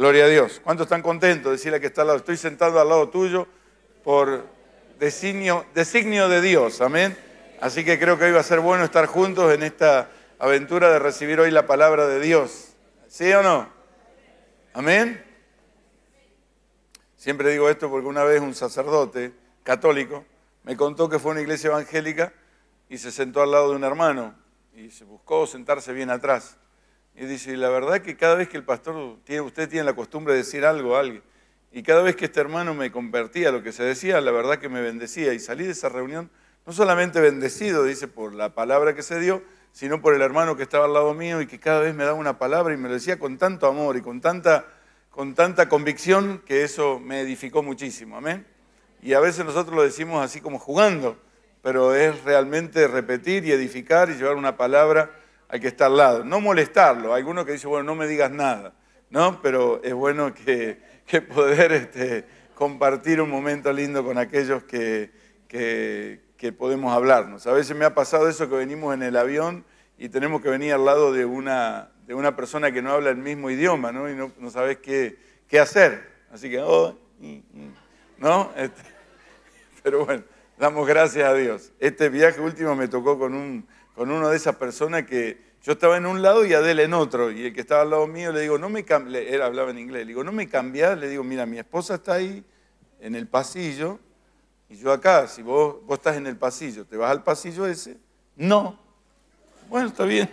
Gloria a Dios. ¿Cuántos están contentos? Decirle que está al lado. Estoy sentado al lado tuyo por designio, designio de Dios. Amén. Así que creo que hoy va a ser bueno estar juntos en esta aventura de recibir hoy la palabra de Dios. ¿Sí o no? Amén. Siempre digo esto porque una vez un sacerdote católico me contó que fue a una iglesia evangélica y se sentó al lado de un hermano y se buscó sentarse bien atrás. Y dice, la verdad que cada vez que el pastor, tiene, usted tiene la costumbre de decir algo a alguien, y cada vez que este hermano me convertía a lo que se decía, la verdad que me bendecía. Y salí de esa reunión no solamente bendecido, dice, por la palabra que se dio, sino por el hermano que estaba al lado mío y que cada vez me daba una palabra y me lo decía con tanto amor y con tanta, con tanta convicción que eso me edificó muchísimo. Amén. Y a veces nosotros lo decimos así como jugando, pero es realmente repetir y edificar y llevar una palabra hay que estar al lado. No molestarlo. Alguno que dice, bueno, no me digas nada, ¿no? Pero es bueno que, poder este, compartir un momento lindo con aquellos que, podemos hablarnos. A veces me ha pasado eso que venimos en el avión y tenemos que venir al lado de una, de una persona que no habla el mismo idioma, ¿no? Y no, no sabes qué, qué, hacer. Así que, oh, ¿no? Este, pero bueno, damos gracias a Dios. Este viaje último me tocó con un con una de esas personas que yo estaba en un lado y Adele en otro, y el que estaba al lado mío le digo, no me cambié, él hablaba en inglés, le digo, no me cambiás, le digo, mira, mi esposa está ahí en el pasillo, y yo acá, si vos, vos estás en el pasillo, ¿te vas al pasillo ese? No. Bueno, está bien.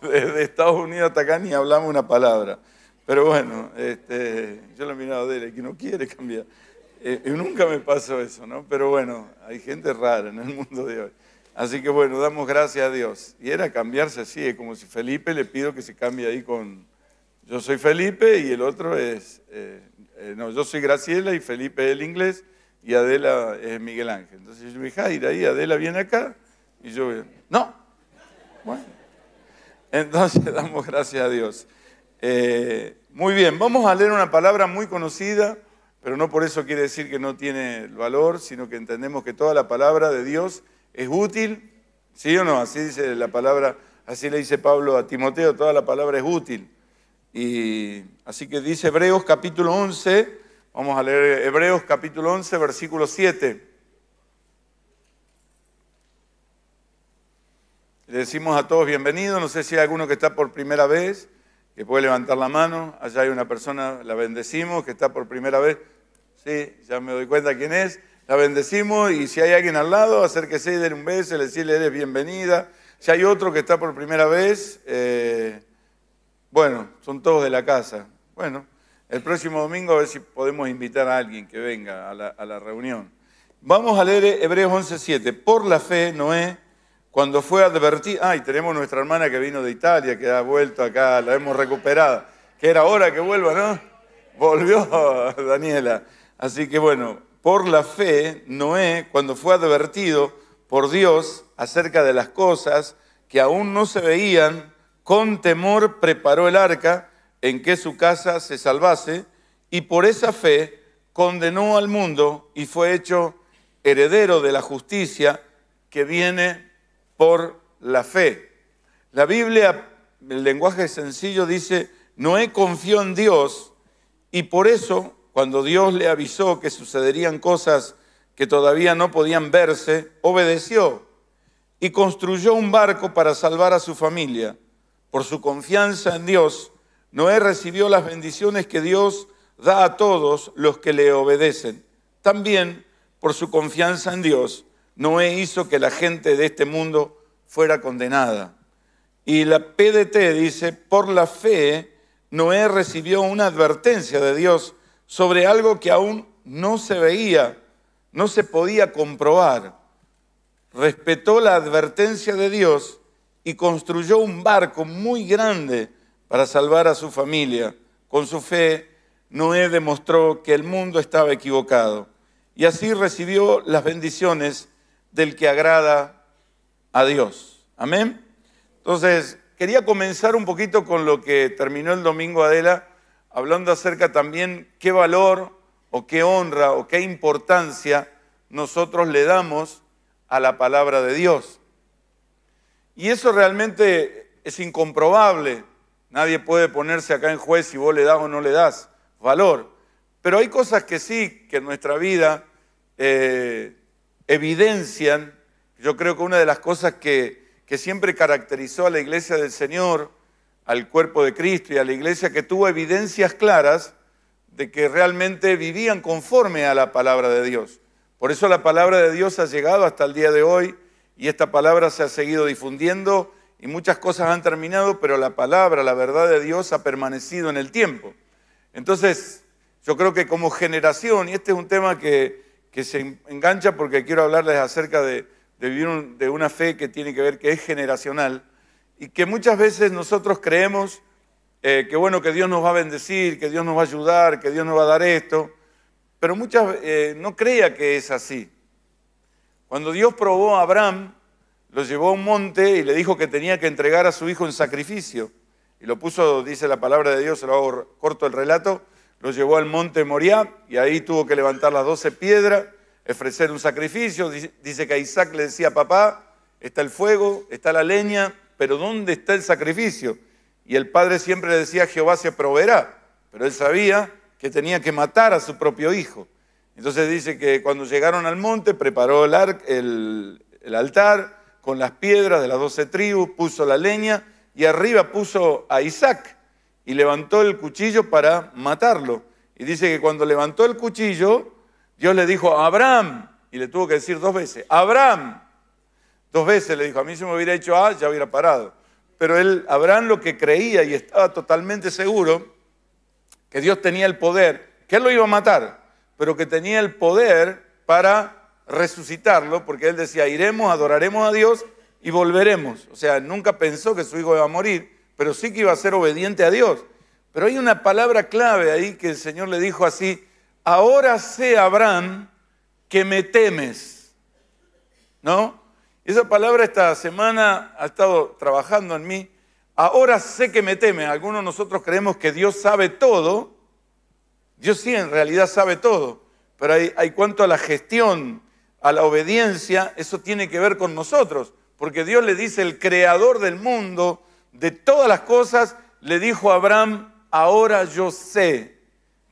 Desde Estados Unidos hasta acá ni hablamos una palabra. Pero bueno, este, yo lo he mirado a Adele, que no quiere cambiar. Eh, nunca me pasó eso, ¿no? Pero bueno, hay gente rara en el mundo de hoy. Así que bueno, damos gracias a Dios. Y era cambiarse así, como si Felipe le pido que se cambie ahí con... Yo soy Felipe y el otro es... Eh, eh, no, yo soy Graciela y Felipe es el inglés y Adela es Miguel Ángel. Entonces yo dije, ahí, Adela viene acá. Y yo, no. Bueno. Entonces damos gracias a Dios. muy bien, vamos a leer una palabra muy conocida pero no por eso quiere decir que no tiene valor, sino que entendemos que toda la palabra de Dios es útil, ¿sí o no? Así dice la palabra, así le dice Pablo a Timoteo, toda la palabra es útil. Y así que dice Hebreos capítulo 11, vamos a leer Hebreos capítulo 11, versículo 7. Le decimos a todos bienvenidos, no sé si hay alguno que está por primera vez que puede levantar la mano. Allá hay una persona, la bendecimos, que está por primera vez. Sí, ya me doy cuenta quién es. La bendecimos y si hay alguien al lado, acérquese y denle un beso, le decirle eres bienvenida. Si hay otro que está por primera vez, eh, bueno, son todos de la casa. Bueno, el próximo domingo a ver si podemos invitar a alguien que venga a la reunión. Vamos a leer Hebreos 11.7. Por la fe, Noé cuando fue advertida, ay, tenemos nuestra hermana que vino de Italia, que ha vuelto acá, la hemos recuperado, que era hora que vuelva, ¿no? Volvió Daniela. Así que bueno, por la fe, Noé, cuando fue advertido por Dios acerca de las cosas que aún no se veían, con temor preparó el arca en que su casa se salvase, y por esa fe condenó al mundo y fue hecho heredero de la justicia que viene por la fe. La Biblia, el lenguaje sencillo dice, Noé confió en Dios y por eso, cuando Dios le avisó que sucederían cosas que todavía no podían verse, obedeció y construyó un barco para salvar a su familia. Por su confianza en Dios, Noé recibió las bendiciones que Dios da a todos los que le obedecen. También por su confianza en Dios, Noé hizo que la gente de este mundo fuera condenada. Y la PDT dice, por la fe, Noé recibió una advertencia de Dios sobre algo que aún no se veía, no se podía comprobar. Respetó la advertencia de Dios y construyó un barco muy grande para salvar a su familia. Con su fe, Noé demostró que el mundo estaba equivocado y así recibió las bendiciones del que agrada a Dios. Amén. Entonces, quería comenzar un poquito con lo que terminó el domingo Adela, hablando acerca también qué valor o qué honra o qué importancia nosotros le damos a la palabra de Dios. Y eso realmente es incomprobable. Nadie puede ponerse acá en juez si vos le das o no le das valor. Pero hay cosas que sí, que en nuestra vida eh, evidencian, yo creo que una de las cosas que, que siempre caracterizó a la iglesia del Señor, al cuerpo de Cristo y a la iglesia, que tuvo evidencias claras de que realmente vivían conforme a la palabra de Dios. Por eso la palabra de Dios ha llegado hasta el día de hoy y esta palabra se ha seguido difundiendo y muchas cosas han terminado, pero la palabra, la verdad de Dios ha permanecido en el tiempo. Entonces, yo creo que como generación, y este es un tema que, que se engancha porque quiero hablarles acerca de, vivir de una fe que tiene que ver, que es generacional, y que muchas veces nosotros creemos eh, que bueno, que Dios nos va a bendecir, que Dios nos va a ayudar, que Dios nos va a dar esto, pero muchas eh, no crea que es así. Cuando Dios probó a Abraham, lo llevó a un monte y le dijo que tenía que entregar a su hijo en sacrificio. Y lo puso, dice la palabra de Dios, se lo hago corto el relato, lo llevó al monte Moriah y ahí tuvo que levantar las doce piedras, ofrecer un sacrificio. Dice que a Isaac le decía, papá, está el fuego, está la leña, pero ¿dónde está el sacrificio? Y el padre siempre le decía, Jehová se proveerá, pero él sabía que tenía que matar a su propio hijo. Entonces dice que cuando llegaron al monte, preparó el, el altar con las piedras de las doce tribus, puso la leña y arriba puso a Isaac y levantó el cuchillo para matarlo. Y dice que cuando levantó el cuchillo, Dios le dijo, a Abraham, y le tuvo que decir dos veces, Abraham, dos veces le dijo, a mí si me hubiera hecho A, ya hubiera parado. Pero él, Abraham lo que creía y estaba totalmente seguro, que Dios tenía el poder, que él lo iba a matar, pero que tenía el poder para resucitarlo, porque él decía, iremos, adoraremos a Dios y volveremos. O sea, nunca pensó que su hijo iba a morir, pero sí que iba a ser obediente a Dios. Pero hay una palabra clave ahí que el Señor le dijo así, ahora sé Abraham que me temes. ¿No? Esa palabra esta semana ha estado trabajando en mí. Ahora sé que me teme. Algunos de nosotros creemos que Dios sabe todo. Dios sí, en realidad sabe todo. Pero hay, hay cuanto a la gestión, a la obediencia, eso tiene que ver con nosotros. Porque Dios le dice, el creador del mundo, de todas las cosas, le dijo a Abraham, ahora yo sé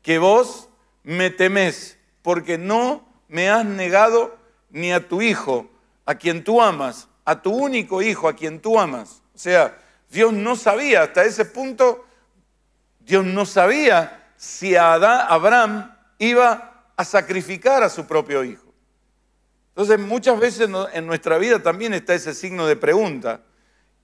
que vos me temés, porque no me has negado ni a tu hijo, a quien tú amas, a tu único hijo, a quien tú amas. O sea, Dios no sabía, hasta ese punto, Dios no sabía si Abraham iba a sacrificar a su propio hijo. Entonces, muchas veces en nuestra vida también está ese signo de pregunta.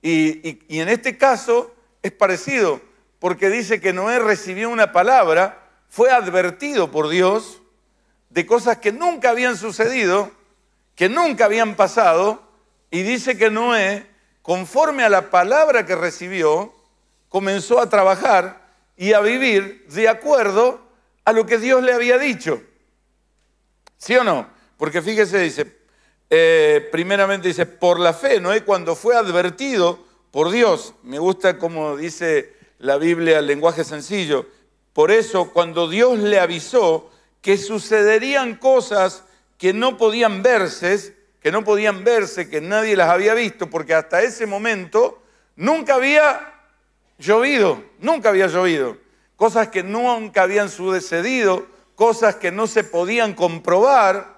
Y, en este caso es parecido, porque dice que Noé recibió una palabra, fue advertido por Dios de cosas que nunca habían sucedido, que nunca habían pasado, y dice que Noé, conforme a la palabra que recibió, comenzó a trabajar y a vivir de acuerdo a lo que Dios le había dicho. ¿Sí o no? Porque fíjese, dice, eh, primeramente dice, por la fe, ¿no? es cuando fue advertido por Dios, me gusta como dice la Biblia, el lenguaje sencillo, por eso cuando Dios le avisó que sucederían cosas que no podían verse, que no podían verse, que nadie las había visto, porque hasta ese momento nunca había llovido, nunca había llovido, cosas que nunca habían sucedido, cosas que no se podían comprobar,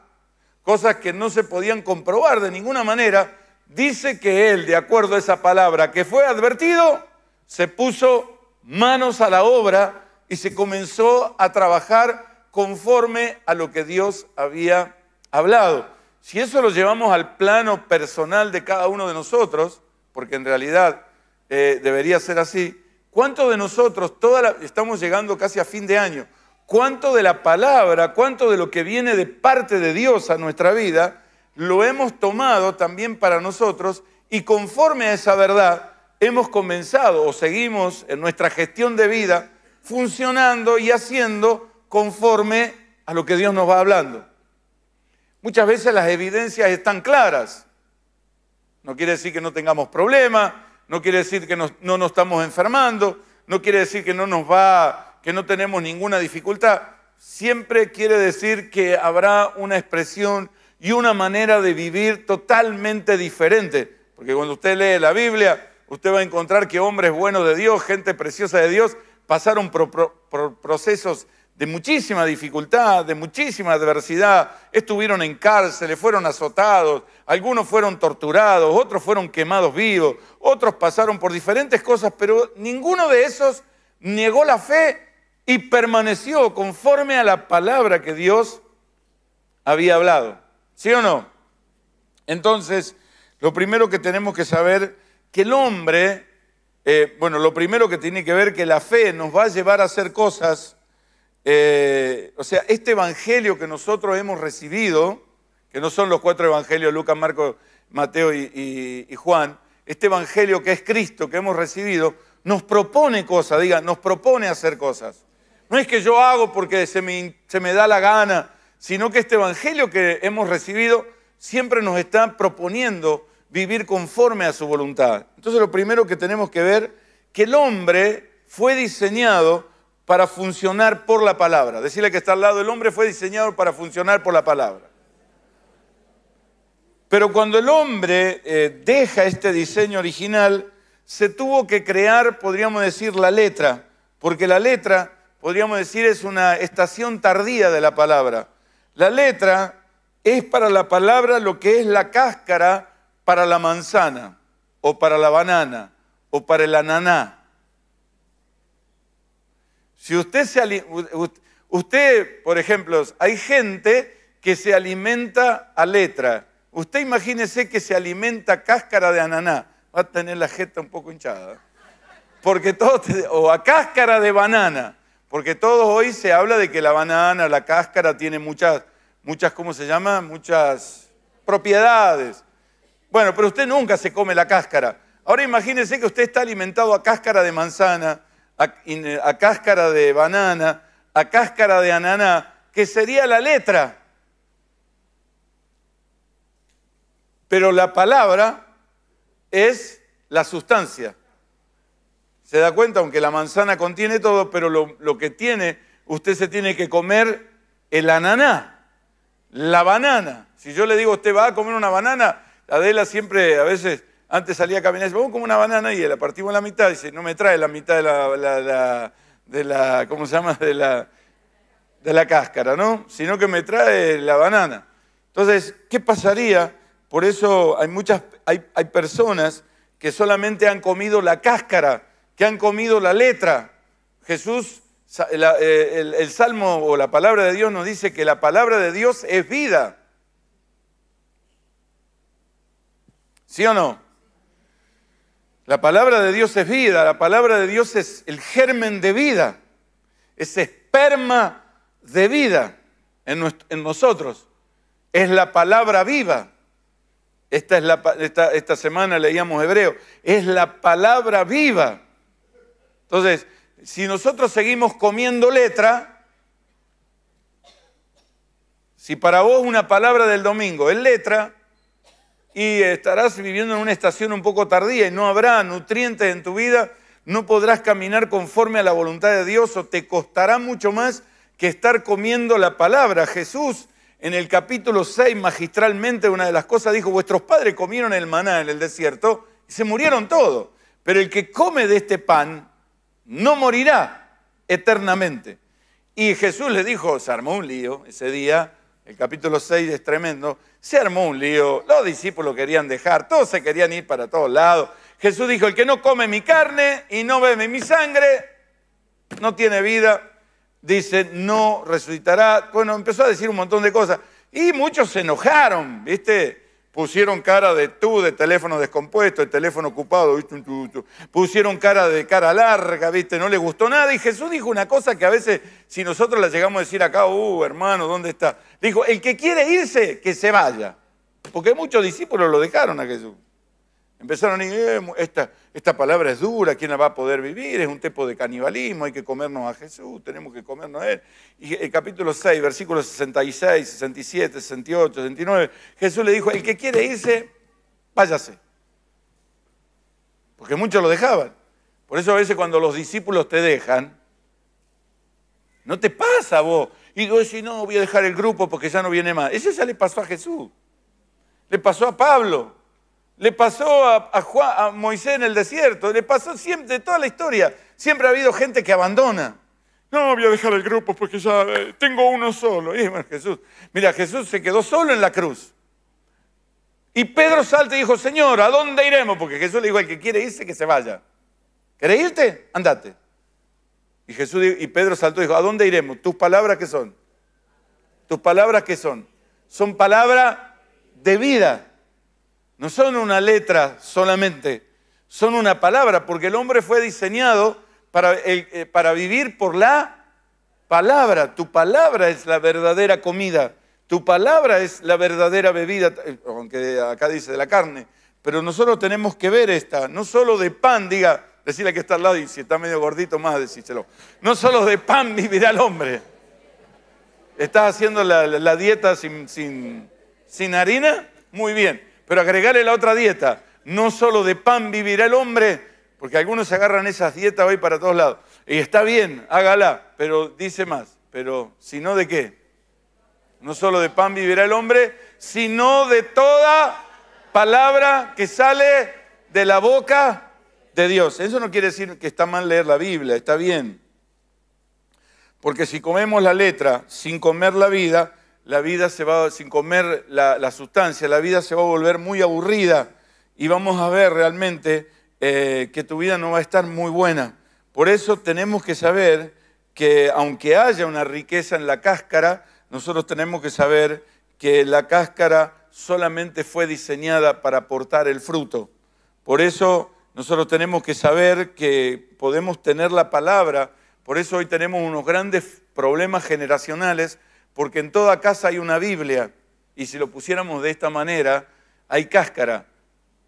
cosas que no se podían comprobar de ninguna manera, dice que él, de acuerdo a esa palabra que fue advertido, se puso manos a la obra y se comenzó a trabajar conforme a lo que Dios había hablado. Si eso lo llevamos al plano personal de cada uno de nosotros, porque en realidad eh, debería ser así, ¿cuántos de nosotros, estamos llegando casi a fin de año, cuánto de la palabra, cuánto de lo que viene de parte de Dios a nuestra vida, lo hemos tomado también para nosotros y conforme a esa verdad hemos comenzado o seguimos en nuestra gestión de vida funcionando y haciendo conforme a lo que Dios nos va hablando. Muchas veces las evidencias están claras. No quiere decir que no tengamos problemas, no quiere decir que no nos estamos enfermando, no quiere decir que no nos va que no tenemos ninguna dificultad, siempre quiere decir que habrá una expresión y una manera de vivir totalmente diferente. Porque cuando usted lee la Biblia, usted va a encontrar que hombres buenos de Dios, gente preciosa de Dios, pasaron por, procesos de muchísima dificultad, de muchísima adversidad, estuvieron en cárceles, fueron azotados, algunos fueron torturados, otros fueron quemados vivos, otros pasaron por diferentes cosas, pero ninguno de esos negó la fe y permaneció conforme a la palabra que Dios había hablado. ¿Sí o no? Entonces, lo primero que tenemos que saber, que el hombre, eh, bueno, lo primero que tiene que ver que la fe nos va a llevar a hacer cosas, eh, o sea, este evangelio que nosotros hemos recibido, que no son los cuatro evangelios, Lucas, Marcos, Mateo y, y Juan, este evangelio que es Cristo, que hemos recibido, nos propone cosas, diga, nos propone hacer cosas no es que yo hago porque se me, da la gana, sino que este Evangelio que hemos recibido siempre nos está proponiendo vivir conforme a su voluntad. Entonces lo primero que tenemos que ver, que el hombre fue diseñado para funcionar por la palabra. Decirle que está al lado, el hombre fue diseñado para funcionar por la palabra. Pero cuando el hombre eh, deja este diseño original, se tuvo que crear, podríamos decir, la letra, porque la letra podríamos decir, es una estación tardía de la palabra. La letra es para la palabra lo que es la cáscara para la manzana, o para la banana, o para el ananá. Si usted se usted, por ejemplo, hay gente que se alimenta a letra. Usted imagínese que se alimenta cáscara de ananá. Va a tener la jeta un poco hinchada. Porque todo, o a cáscara de banana. Porque todos hoy se habla de que la banana, la cáscara, tiene muchas, muchas, ¿cómo se llama? Muchas propiedades. Bueno, pero usted nunca se come la cáscara. Ahora imagínese que usted está alimentado a cáscara de manzana, a, a cáscara de banana, a cáscara de ananá, que sería la letra. Pero la palabra es la sustancia. Se da cuenta, aunque la manzana contiene todo, pero lo, que tiene, usted se tiene que comer el ananá, la banana. Si yo le digo, usted va a comer una banana, Adela siempre, a veces, antes salía a caminar y vamos a comer una banana y la partimos la mitad. Y dice, no me trae la mitad de la, de la ¿cómo se llama? De la, de la cáscara, ¿no? Sino que me trae la banana. Entonces, ¿qué pasaría? Por eso hay muchas, hay, hay personas que solamente han comido la cáscara que han comido la letra. Jesús, eh, el, Salmo o la palabra de Dios nos dice que la palabra de Dios es vida. ¿Sí o no? La palabra de Dios es vida, la palabra de Dios es el germen de vida, es esperma de vida en, nosotros, es la palabra viva. Esta, es la, esta, esta semana leíamos hebreo, es la palabra viva. Entonces, si nosotros seguimos comiendo letra, si para vos una palabra del domingo es letra, y estarás viviendo en una estación un poco tardía y no habrá nutrientes en tu vida, no podrás caminar conforme a la voluntad de Dios o te costará mucho más que estar comiendo la palabra. Jesús en el capítulo 6 magistralmente una de las cosas dijo, vuestros padres comieron el maná en el desierto y se murieron todos, pero el que come de este pan no morirá eternamente. Y Jesús le dijo, se armó un lío ese día, el capítulo 6 es tremendo, se armó un lío, los discípulos querían dejar, todos se querían ir para todos lados. Jesús dijo, el que no come mi carne y no bebe mi sangre, no tiene vida, dice, no resucitará. Bueno, empezó a decir un montón de cosas. Y muchos se enojaron, ¿viste? Pusieron cara de tú, de teléfono descompuesto, de teléfono ocupado, ¿viste? pusieron cara de cara larga, ¿viste? No le gustó nada. Y Jesús dijo una cosa que a veces, si nosotros la llegamos a decir acá, uh, hermano, ¿dónde está? Dijo, el que quiere irse, que se vaya. Porque muchos discípulos lo dejaron a Jesús. Empezaron a eh, esta, esta palabra es dura, ¿quién la va a poder vivir? Es un tipo de canibalismo, hay que comernos a Jesús, tenemos que comernos a Él. Y el capítulo 6, versículos 66, 67, 68, 69, Jesús le dijo, el que quiere irse, váyase. Porque muchos lo dejaban. Por eso a veces cuando los discípulos te dejan, no te pasa vos. Y digo: si no, voy a dejar el grupo porque ya no viene más. Eso ya le pasó a Jesús. Le pasó a Pablo. Le pasó a, Moisés en el desierto, le pasó siempre, de toda la historia. Siempre ha habido gente que abandona. No, voy a dejar el grupo porque ya eh, tengo uno solo. Y Jesús, mira, Jesús se quedó solo en la cruz. Y Pedro salta y dijo, Señor, ¿a dónde iremos? Porque Jesús le dijo, el que quiere irse, que se vaya. ¿Querés irte? Andate. Y, Jesús, y Pedro saltó y dijo, ¿a dónde iremos? ¿Tus palabras qué son? ¿Tus palabras qué son? Son palabras de vida. No son una letra solamente, son una palabra, porque el hombre fue diseñado para, eh, para vivir por la palabra. Tu palabra es la verdadera comida, tu palabra es la verdadera bebida, aunque acá dice de la carne. Pero nosotros tenemos que ver esta, no solo de pan, diga, decirle que está al lado y si está medio gordito más, decíselo. No solo de pan vivirá el hombre. ¿Estás haciendo la, dieta sin, sin harina? Muy bien. Pero agregarle la otra dieta, no solo de pan vivirá el hombre, porque algunos se agarran esas dietas hoy para todos lados. Y está bien, hágala, pero dice más, pero si no de qué? No solo de pan vivirá el hombre, sino de toda palabra que sale de la boca de Dios. Eso no quiere decir que está mal leer la Biblia, está bien. Porque si comemos la letra sin comer la vida, la vida se va, sin comer la, sustancia, la vida se va a volver muy aburrida y vamos a ver realmente eh, que tu vida no va a estar muy buena. Por eso tenemos que saber que aunque haya una riqueza en la cáscara, nosotros tenemos que saber que la cáscara solamente fue diseñada para aportar el fruto. Por eso nosotros tenemos que saber que podemos tener la palabra, por eso hoy tenemos unos grandes problemas generacionales porque en toda casa hay una Biblia y si lo pusiéramos de esta manera, hay cáscara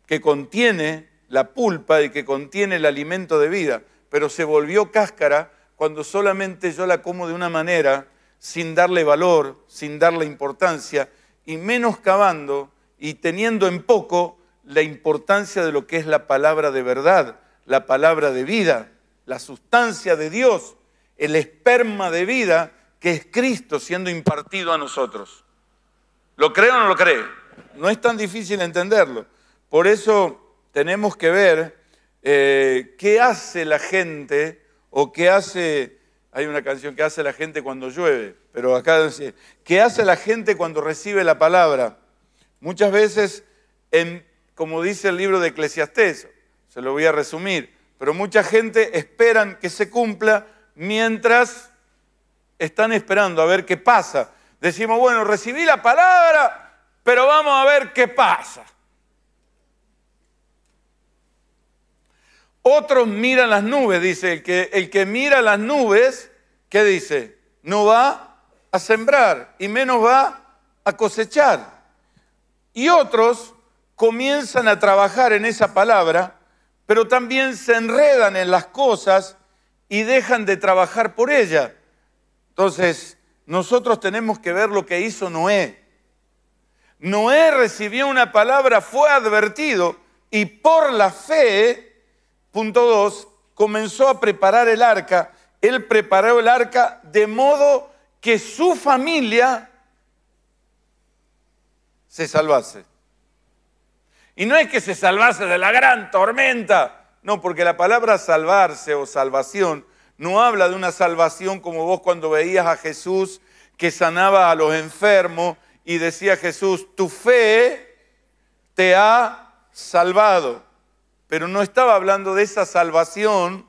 que contiene la pulpa y que contiene el alimento de vida, pero se volvió cáscara cuando solamente yo la como de una manera, sin darle valor, sin darle importancia, y menoscabando y teniendo en poco la importancia de lo que es la palabra de verdad, la palabra de vida, la sustancia de Dios, el esperma de vida que es Cristo siendo impartido a nosotros. ¿Lo cree o no lo cree? No es tan difícil entenderlo. Por eso tenemos que ver eh, qué hace la gente o qué hace, hay una canción que hace la gente cuando llueve, pero acá dice, qué hace la gente cuando recibe la palabra. Muchas veces, en, como dice el libro de Eclesiastes, se lo voy a resumir, pero mucha gente esperan que se cumpla mientras están esperando a ver qué pasa. Decimos, bueno, recibí la palabra, pero vamos a ver qué pasa. Otros miran las nubes, dice, el que, el que mira las nubes, ¿qué dice? No va a sembrar y menos va a cosechar. Y otros comienzan a trabajar en esa palabra, pero también se enredan en las cosas y dejan de trabajar por ella entonces, nosotros tenemos que ver lo que hizo Noé. Noé recibió una palabra, fue advertido y por la fe, punto 2, comenzó a preparar el arca. Él preparó el arca de modo que su familia se salvase. Y no es que se salvase de la gran tormenta, no, porque la palabra salvarse o salvación no habla de una salvación como vos cuando veías a Jesús que sanaba a los enfermos y decía Jesús, tu fe te ha salvado. Pero no estaba hablando de esa salvación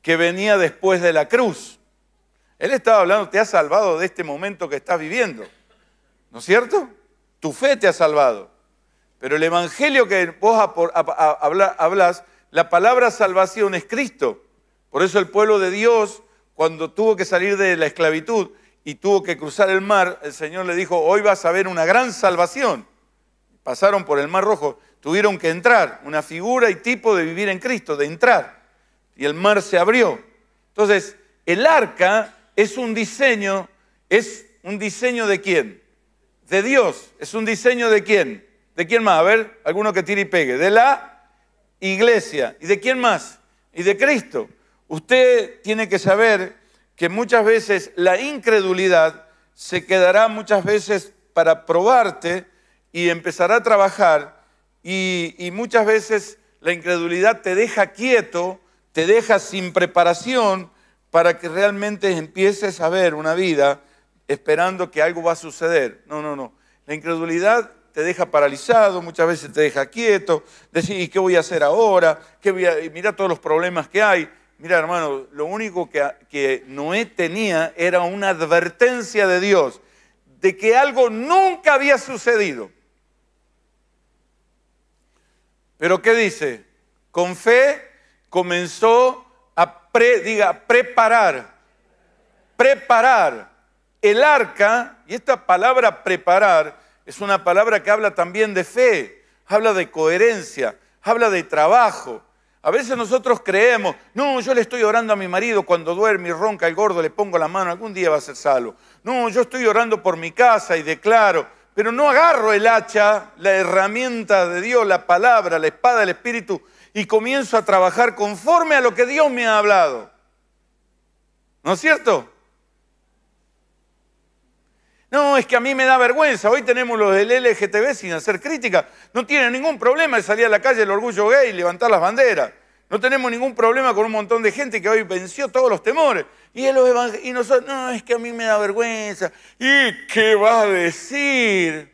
que venía después de la cruz. Él estaba hablando, te ha salvado de este momento que estás viviendo. ¿No es cierto? Tu fe te ha salvado. Pero el Evangelio que vos hablas, la palabra salvación es Cristo. Por eso el pueblo de Dios, cuando tuvo que salir de la esclavitud y tuvo que cruzar el mar, el Señor le dijo, hoy vas a ver una gran salvación. Pasaron por el mar rojo, tuvieron que entrar, una figura y tipo de vivir en Cristo, de entrar. Y el mar se abrió. Entonces, el arca es un diseño, es un diseño de quién? De Dios. ¿Es un diseño de quién? ¿De quién más? A ver, alguno que tire y pegue. De la iglesia. ¿Y de quién más? Y de Cristo. Usted tiene que saber que muchas veces la incredulidad se quedará muchas veces para probarte y empezará a trabajar y, muchas veces la incredulidad te deja quieto, te deja sin preparación para que realmente empieces a ver una vida esperando que algo va a suceder. No, no, no. La incredulidad te deja paralizado, muchas veces te deja quieto, decir, ¿y qué voy a hacer ahora? ¿Qué Mira todos los problemas que hay. Mira, hermano, lo único que, Noé tenía era una advertencia de Dios de que algo nunca había sucedido. Pero ¿qué dice? Con fe comenzó a pre, preparar, preparar el arca, y esta palabra preparar es una palabra que habla también de fe, habla de coherencia, habla de trabajo a veces nosotros creemos, no, yo le estoy orando a mi marido cuando duerme y ronca el gordo, le pongo la mano, algún día va a ser salvo. No, yo estoy orando por mi casa y declaro, pero no agarro el hacha, la herramienta de Dios, la palabra, la espada del Espíritu, y comienzo a trabajar conforme a lo que Dios me ha hablado. ¿No es cierto? No, es que a mí me da vergüenza. Hoy tenemos los del LGTB sin hacer crítica. No tiene ningún problema de salir a la calle el orgullo gay y levantar las banderas. No tenemos ningún problema con un montón de gente que hoy venció todos los temores. Y, él los y nosotros, no, es que a mí me da vergüenza. ¿Y qué va a decir?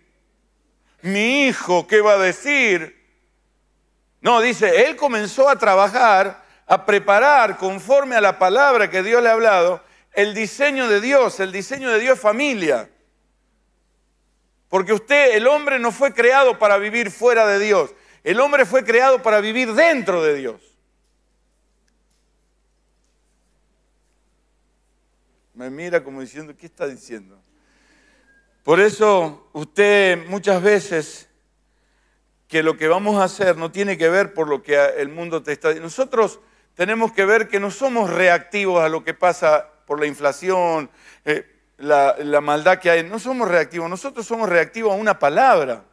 Mi hijo, ¿qué va a decir? No, dice, él comenzó a trabajar, a preparar conforme a la palabra que Dios le ha hablado, el diseño de Dios. El diseño de Dios es familia. Porque usted, el hombre, no fue creado para vivir fuera de Dios. El hombre fue creado para vivir dentro de Dios. Me mira como diciendo, ¿qué está diciendo? Por eso usted muchas veces que lo que vamos a hacer no tiene que ver por lo que el mundo te está diciendo. Nosotros tenemos que ver que no somos reactivos a lo que pasa por la inflación, eh, la, maldad que hay. No somos reactivos, nosotros somos reactivos a una palabra,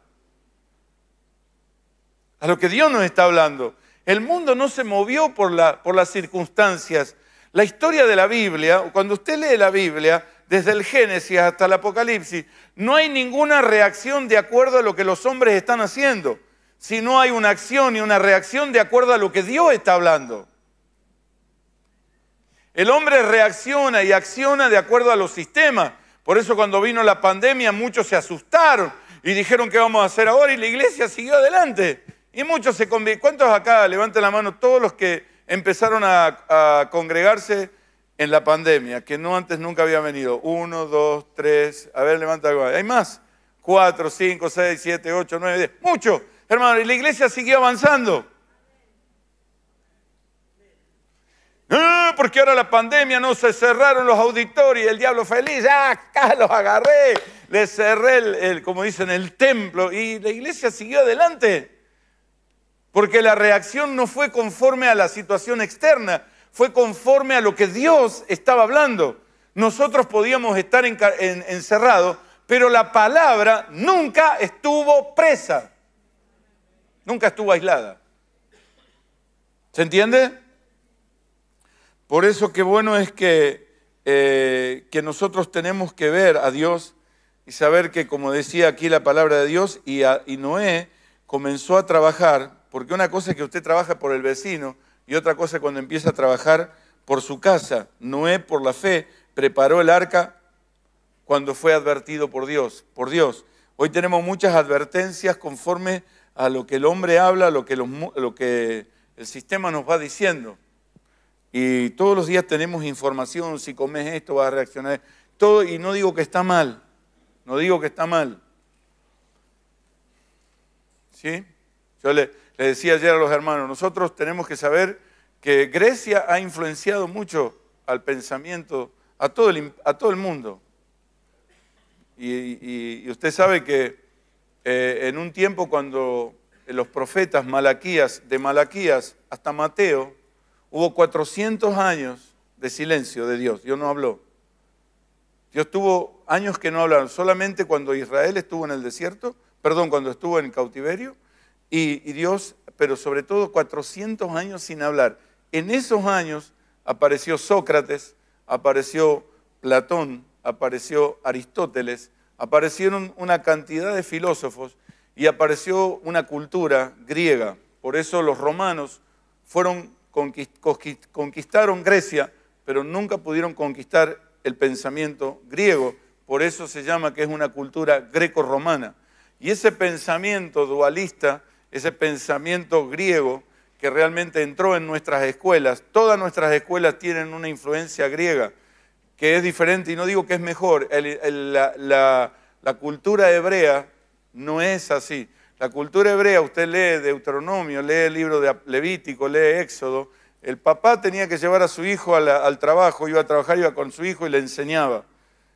a lo que Dios nos está hablando. El mundo no se movió por, la, por las circunstancias. La historia de la Biblia, cuando usted lee la Biblia, desde el Génesis hasta el Apocalipsis, no hay ninguna reacción de acuerdo a lo que los hombres están haciendo, sino hay una acción y una reacción de acuerdo a lo que Dios está hablando. El hombre reacciona y acciona de acuerdo a los sistemas. Por eso cuando vino la pandemia muchos se asustaron y dijeron qué vamos a hacer ahora y la iglesia siguió adelante. Y muchos se convirtieron. ¿Cuántos acá levanten la mano todos los que empezaron a, congregarse en la pandemia, que no antes nunca había venido? Uno, dos, tres. A ver, levanta algo. ¿Hay más? Cuatro, cinco, seis, siete, ocho, nueve, diez. Muchos. Hermano, y la iglesia siguió avanzando. Ah, porque ahora la pandemia no se cerraron los auditorios, el diablo feliz, ah, acá los agarré, les cerré, el, como dicen, el templo y la iglesia siguió adelante. Porque la reacción no fue conforme a la situación externa, fue conforme a lo que Dios estaba hablando. Nosotros podíamos estar encerrados, pero la palabra nunca estuvo presa, nunca estuvo aislada. ¿Se entiende? Por eso qué bueno es que, eh, que nosotros tenemos que ver a Dios y saber que, como decía aquí la palabra de Dios, y, Noé comenzó a trabajar, porque una cosa es que usted trabaja por el vecino y otra cosa es cuando empieza a trabajar por su casa. Noé, por la fe, preparó el arca cuando fue advertido por Dios, por Dios. Hoy tenemos muchas advertencias conforme a lo que el hombre habla, lo que, lo que el sistema nos va diciendo. Y todos los días tenemos información, si comes esto vas a reaccionar. Todo, y no digo que está mal, no digo que está mal. ¿Sí? Yo le, decía ayer a los hermanos, nosotros tenemos que saber que Grecia ha influenciado mucho al pensamiento, a todo el, a todo el mundo. Y, usted sabe que eh, en un tiempo cuando los profetas Malaquías, de Malaquías hasta Mateo, Hubo 400 años de silencio de Dios. Dios no habló. Dios tuvo años que no hablaron. Solamente cuando Israel estuvo en el desierto, perdón, cuando estuvo en cautiverio, y, y Dios, pero sobre todo 400 años sin hablar. En esos años apareció Sócrates, apareció Platón, apareció Aristóteles, aparecieron una cantidad de filósofos y apareció una cultura griega. Por eso los romanos fueron conquistaron Grecia, pero nunca pudieron conquistar el pensamiento griego. Por eso se llama que es una cultura greco-romana. Y ese pensamiento dualista, ese pensamiento griego que realmente entró en nuestras escuelas, todas nuestras escuelas tienen una influencia griega que es diferente, y no digo que es mejor, la cultura hebrea no es así. La cultura hebrea, usted lee Deuteronomio, lee el libro de Levítico, lee Éxodo. El papá tenía que llevar a su hijo al, trabajo, iba a trabajar, iba con su hijo y le enseñaba.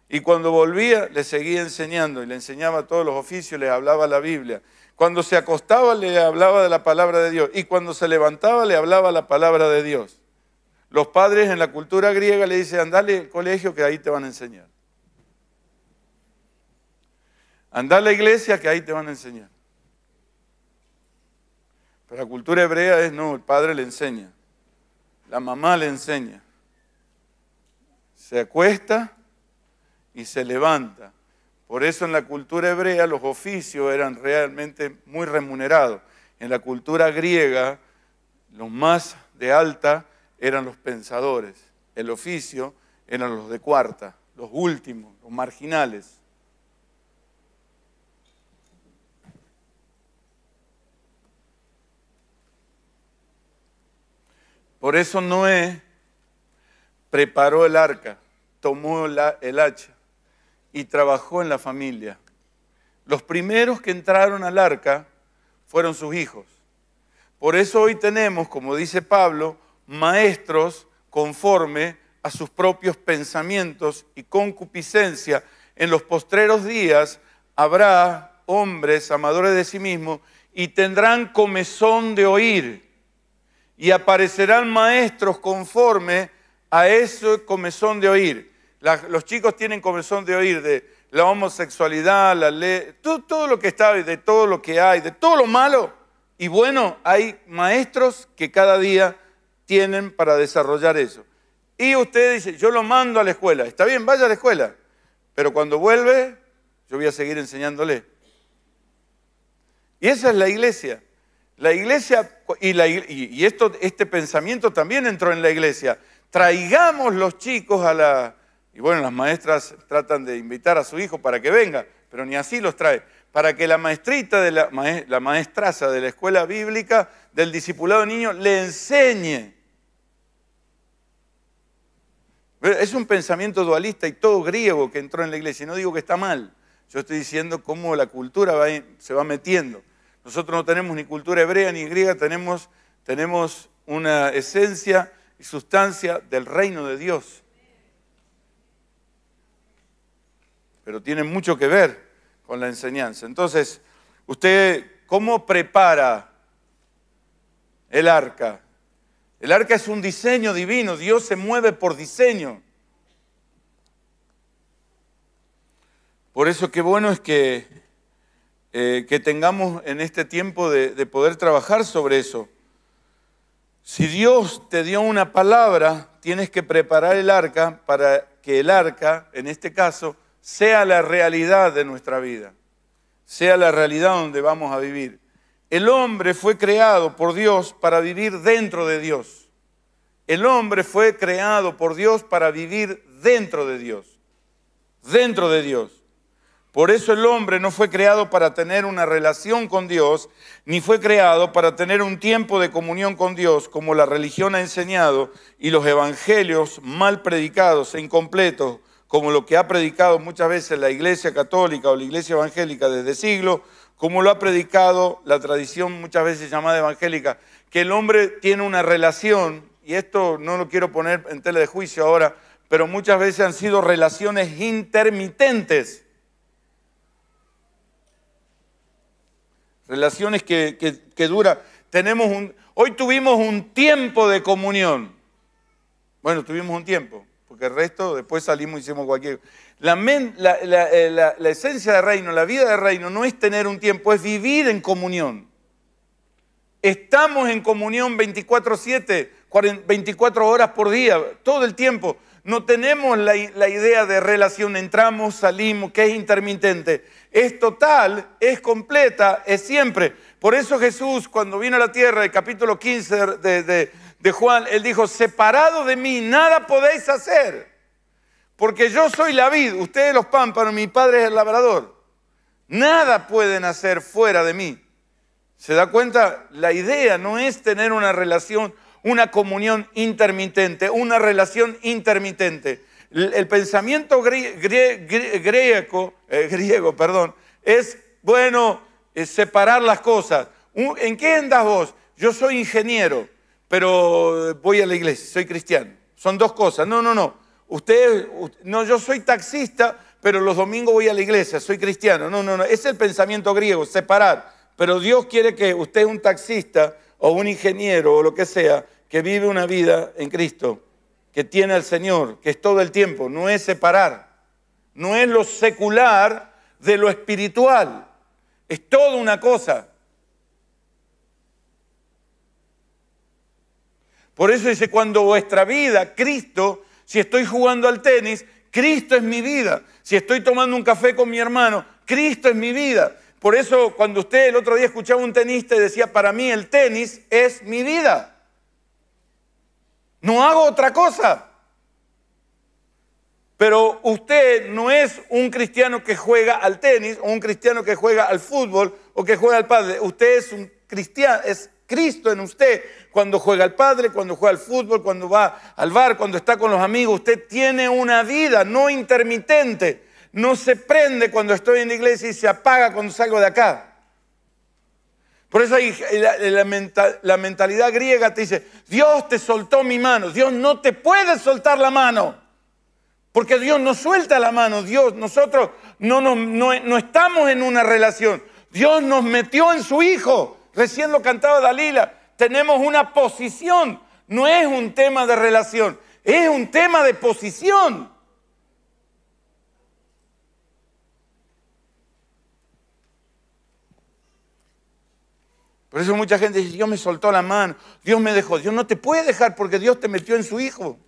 Y cuando volvía, le seguía enseñando y le enseñaba todos los oficios, le hablaba la Biblia. Cuando se acostaba, le hablaba de la palabra de Dios. Y cuando se levantaba, le hablaba la palabra de Dios. Los padres en la cultura griega le dicen, andale al colegio que ahí te van a enseñar. Andale a la iglesia que ahí te van a enseñar. Pero la cultura hebrea es, no, el padre le enseña, la mamá le enseña. Se acuesta y se levanta. Por eso en la cultura hebrea los oficios eran realmente muy remunerados. En la cultura griega los más de alta eran los pensadores. El oficio eran los de cuarta, los últimos, los marginales. Por eso Noé preparó el arca, tomó la, el hacha y trabajó en la familia. Los primeros que entraron al arca fueron sus hijos. Por eso hoy tenemos, como dice Pablo, maestros conforme a sus propios pensamientos y concupiscencia. En los postreros días habrá hombres amadores de sí mismos y tendrán comezón de oír y aparecerán maestros conforme a ese comezón de oír. los chicos tienen comezón de oír de la homosexualidad, la ley, todo, todo lo que está, de todo lo que hay, de todo lo malo. Y bueno, hay maestros que cada día tienen para desarrollar eso. Y usted dice, yo lo mando a la escuela. Está bien, vaya a la escuela. Pero cuando vuelve, yo voy a seguir enseñándole. Y esa es la iglesia. La iglesia, y, este pensamiento también entró en la iglesia, traigamos los chicos a la... Y bueno, las maestras tratan de invitar a su hijo para que venga, pero ni así los trae. Para que la maestrita, de la, la maestraza de la escuela bíblica del discipulado niño le enseñe. Es un pensamiento dualista y todo griego que entró en la iglesia. Y no digo que está mal, yo estoy diciendo cómo la cultura se va metiendo. Nosotros no tenemos ni cultura hebrea ni griega, tenemos, tenemos una esencia y sustancia del reino de Dios. Pero tiene mucho que ver con la enseñanza. Entonces, usted, ¿cómo prepara el arca? El arca es un diseño divino, Dios se mueve por diseño. Por eso qué bueno es que eh, que tengamos en este tiempo de, de poder trabajar sobre eso. Si Dios te dio una palabra, tienes que preparar el arca para que el arca, en este caso, sea la realidad de nuestra vida, sea la realidad donde vamos a vivir. El hombre fue creado por Dios para vivir dentro de Dios. El hombre fue creado por Dios para vivir dentro de Dios. Dentro de Dios. Por eso el hombre no fue creado para tener una relación con Dios, ni fue creado para tener un tiempo de comunión con Dios, como la religión ha enseñado y los evangelios mal predicados e incompletos, como lo que ha predicado muchas veces la iglesia católica o la iglesia evangélica desde siglos, como lo ha predicado la tradición muchas veces llamada evangélica, que el hombre tiene una relación, y esto no lo quiero poner en tela de juicio ahora, pero muchas veces han sido relaciones intermitentes relaciones que, que, dura. Tenemos un, hoy tuvimos un tiempo de comunión. Bueno, tuvimos un tiempo, porque el resto después salimos y hicimos cualquier la, eh, la, esencia del reino, la vida del reino, no es tener un tiempo, es vivir en comunión. Estamos en comunión 24-7, 24 horas por día, todo el tiempo. No tenemos la, la idea de relación, entramos, salimos, que es intermitente es total, es completa, es siempre. Por eso Jesús, cuando vino a la tierra, el capítulo 15 de, Juan, él dijo, separado de mí, nada podéis hacer, porque yo soy la vid, ustedes los pámpanos, mi padre es el labrador. Nada pueden hacer fuera de mí. ¿Se da cuenta? La idea no es tener una relación, una comunión intermitente, una relación intermitente. El pensamiento eh, griego, perdón, es, bueno, eh, separar las cosas. ¿En qué andas vos? Yo soy ingeniero, pero eh, voy a la iglesia, soy cristiano. Son dos cosas. No, no, no. Usted, no, yo soy taxista, pero los domingos voy a la iglesia, soy cristiano. No, no, no. Es el pensamiento griego, separar. Pero Dios quiere que usted, un taxista o un ingeniero o lo que sea, que vive una vida en Cristo, que tiene el Señor, que es todo el tiempo, no es separar, no es lo secular de lo espiritual, es toda una cosa. Por eso dice, cuando vuestra vida, Cristo, si estoy jugando al tenis, Cristo es mi vida. Si estoy tomando un café con mi hermano, Cristo es mi vida. Por eso cuando usted el otro día escuchaba un tenista y decía, para mí el tenis es mi vida. No hago otra cosa. Pero usted no es un cristiano que juega al tenis o un cristiano que juega al fútbol o que juega al padre. Usted es un cristiano, es Cristo en usted. Cuando juega al padre, cuando juega al fútbol, cuando va al bar, cuando está con los amigos, usted tiene una vida no intermitente. No se prende cuando estoy en la iglesia y se apaga cuando salgo de acá. Por eso la, mentalidad griega te dice, Dios te soltó mi mano, Dios no te puede soltar la mano, porque Dios no suelta la mano, Dios, nosotros no, no estamos en una relación, Dios nos metió en su Hijo, recién lo cantaba Dalila, tenemos una posición, no es un tema de relación, es un tema de posición. Por eso mucha gente dice, Dios me soltó la mano, Dios me dejó. Dios no te puede dejar porque Dios te metió en su Hijo.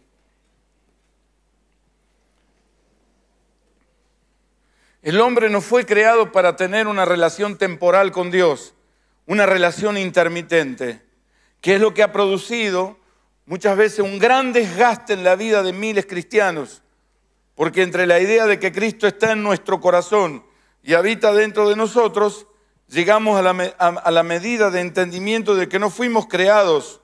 El hombre no fue creado para tener una relación temporal con Dios, una relación intermitente, que es lo que ha producido muchas veces un gran desgaste en la vida de miles cristianos, porque entre la idea de que Cristo está en nuestro corazón y habita dentro de nosotros, llegamos a la, medida de entendimiento de que no fuimos creados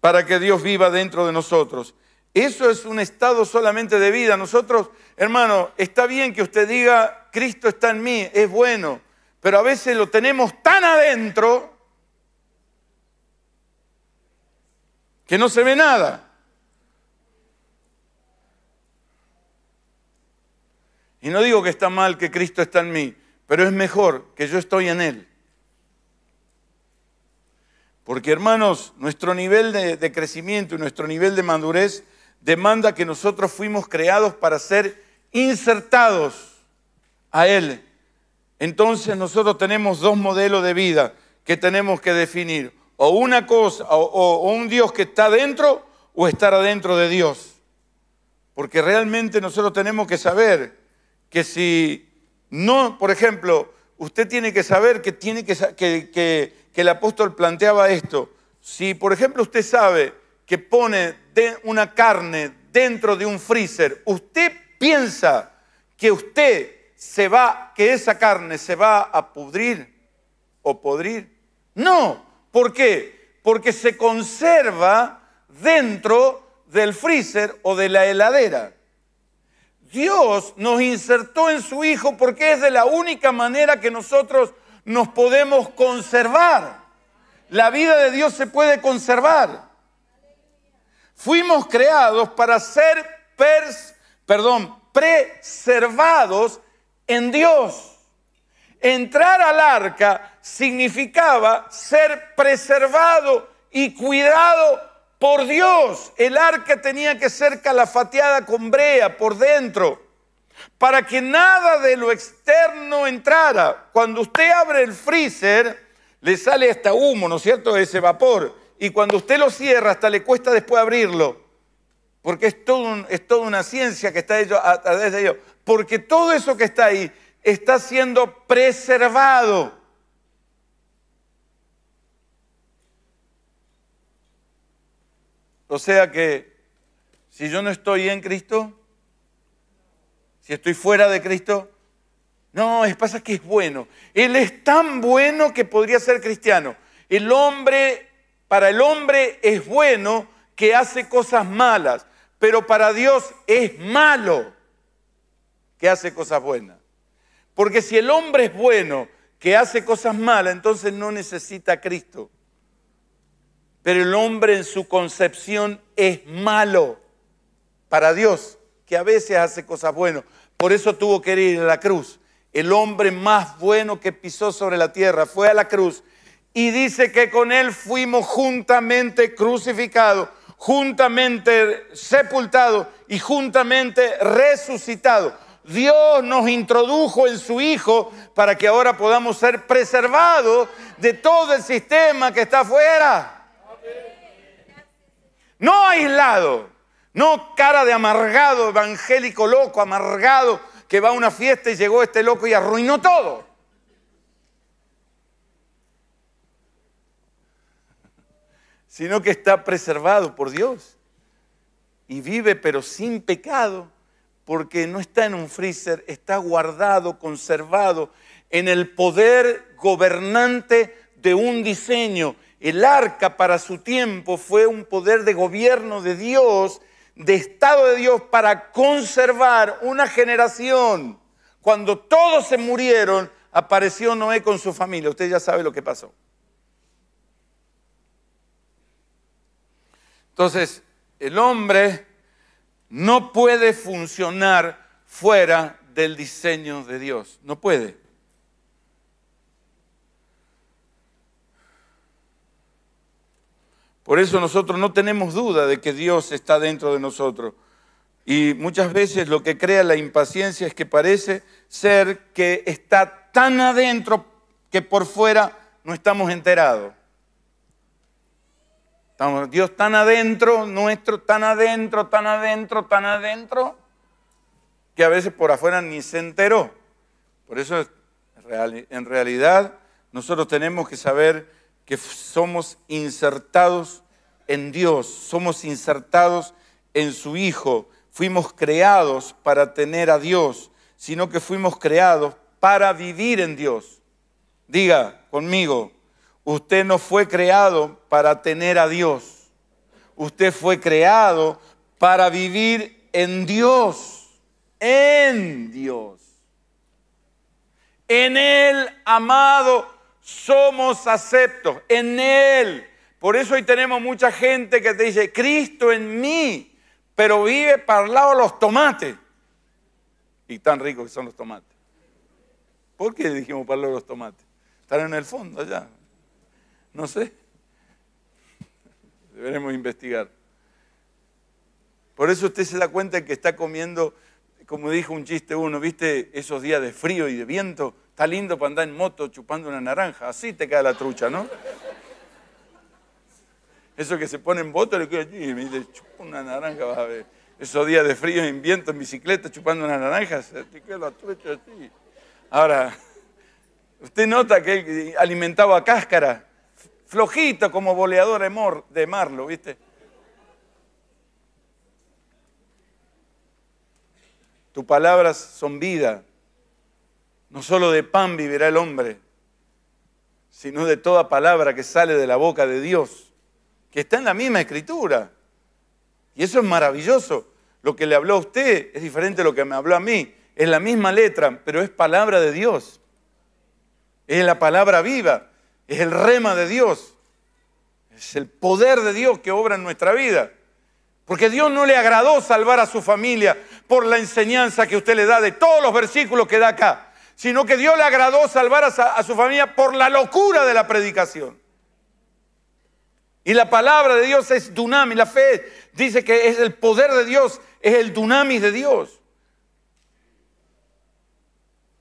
para que Dios viva dentro de nosotros. Eso es un estado solamente de vida. Nosotros, hermano, está bien que usted diga, Cristo está en mí, es bueno, pero a veces lo tenemos tan adentro que no se ve nada. Y no digo que está mal que Cristo está en mí, pero es mejor que yo estoy en Él. Porque hermanos, nuestro nivel de, crecimiento y nuestro nivel de madurez demanda que nosotros fuimos creados para ser insertados a Él. Entonces nosotros tenemos dos modelos de vida que tenemos que definir. O una cosa, o, un Dios que está dentro o estar adentro de Dios. Porque realmente nosotros tenemos que saber que si no, por ejemplo, usted tiene que saber que, tiene que, el apóstol planteaba esto. Si, por ejemplo, usted sabe que pone una carne dentro de un freezer, usted piensa que usted se va, que esa carne se va a pudrir o podrir. No, ¿por qué? Porque se conserva dentro del freezer o de la heladera. Dios nos insertó en su Hijo porque es de la única manera que nosotros nos podemos conservar. La vida de Dios se puede conservar. Fuimos creados para ser preservados en Dios. Entrar al arca significaba ser preservado y cuidado por Dios, el arca tenía que ser calafateada con brea por dentro para que nada de lo externo entrara. Cuando usted abre el freezer, le sale hasta humo, ¿no es cierto?, ese vapor. Y cuando usted lo cierra, hasta le cuesta después abrirlo. Porque es, todo es toda una ciencia que está hecho a través de ello. Porque todo eso que está ahí está siendo preservado. O sea que si yo no estoy en Cristo, si estoy fuera de Cristo, no, es pasa que es bueno. Él es tan bueno que podría ser cristiano. El hombre, para el hombre es bueno que hace cosas malas, pero para Dios es malo que hace cosas buenas. Porque si el hombre es bueno que hace cosas malas, entonces no necesita a Cristo. Pero el hombre en su concepción es malo para Dios, que a veces hace cosas buenas. Por eso tuvo que ir a la cruz. El hombre más bueno que pisó sobre la tierra fue a la cruz. Y dice que con él fuimos juntamente crucificados, juntamente sepultados y juntamente resucitados. Dios nos introdujo en su Hijo para que ahora podamos ser preservados de todo el sistema que está afuera no aislado, no cara de amargado, evangélico loco, amargado, que va a una fiesta y llegó este loco y arruinó todo. Sino que está preservado por Dios y vive pero sin pecado, porque no está en un freezer, está guardado, conservado en el poder gobernante de un diseño el arca para su tiempo fue un poder de gobierno de Dios, de Estado de Dios, para conservar una generación. Cuando todos se murieron, apareció Noé con su familia. Usted ya sabe lo que pasó. Entonces, el hombre no puede funcionar fuera del diseño de Dios. No puede. Por eso nosotros no tenemos duda de que Dios está dentro de nosotros. Y muchas veces lo que crea la impaciencia es que parece ser que está tan adentro que por fuera no estamos enterados. Estamos, Dios tan adentro, nuestro tan adentro, tan adentro, tan adentro, que a veces por afuera ni se enteró. Por eso en realidad nosotros tenemos que saber que somos insertados en Dios, somos insertados en su Hijo, fuimos creados para tener a Dios, sino que fuimos creados para vivir en Dios. Diga conmigo, usted no fue creado para tener a Dios, usted fue creado para vivir en Dios, en Dios, en el amado somos aceptos en Él. Por eso hoy tenemos mucha gente que te dice, Cristo en mí, pero vive para lado de los tomates. Y tan ricos que son los tomates. ¿Por qué dijimos para lado de los tomates? Están en el fondo allá. No sé. Deberemos investigar. Por eso usted se da cuenta que está comiendo, como dijo un chiste uno, ¿viste? Esos días de frío y de viento Está lindo para andar en moto chupando una naranja, así te cae la trucha, ¿no? Eso que se pone en moto, le queda y me dice, chupa una naranja, vas a ver. Esos días de frío en viento, en bicicleta, chupando una naranja, se te queda la trucha así. Ahora, usted nota que él alimentaba cáscara, flojito como boleador de Marlo, ¿viste? Tus palabras son vida, no solo de pan vivirá el hombre, sino de toda palabra que sale de la boca de Dios, que está en la misma escritura. Y eso es maravilloso. Lo que le habló a usted es diferente a lo que me habló a mí. Es la misma letra, pero es palabra de Dios. Es la palabra viva, es el rema de Dios. Es el poder de Dios que obra en nuestra vida. Porque Dios no le agradó salvar a su familia por la enseñanza que usted le da de todos los versículos que da acá sino que Dios le agradó salvar a, su familia por la locura de la predicación. Y la palabra de Dios es dunami. la fe dice que es el poder de Dios, es el dunamis de Dios.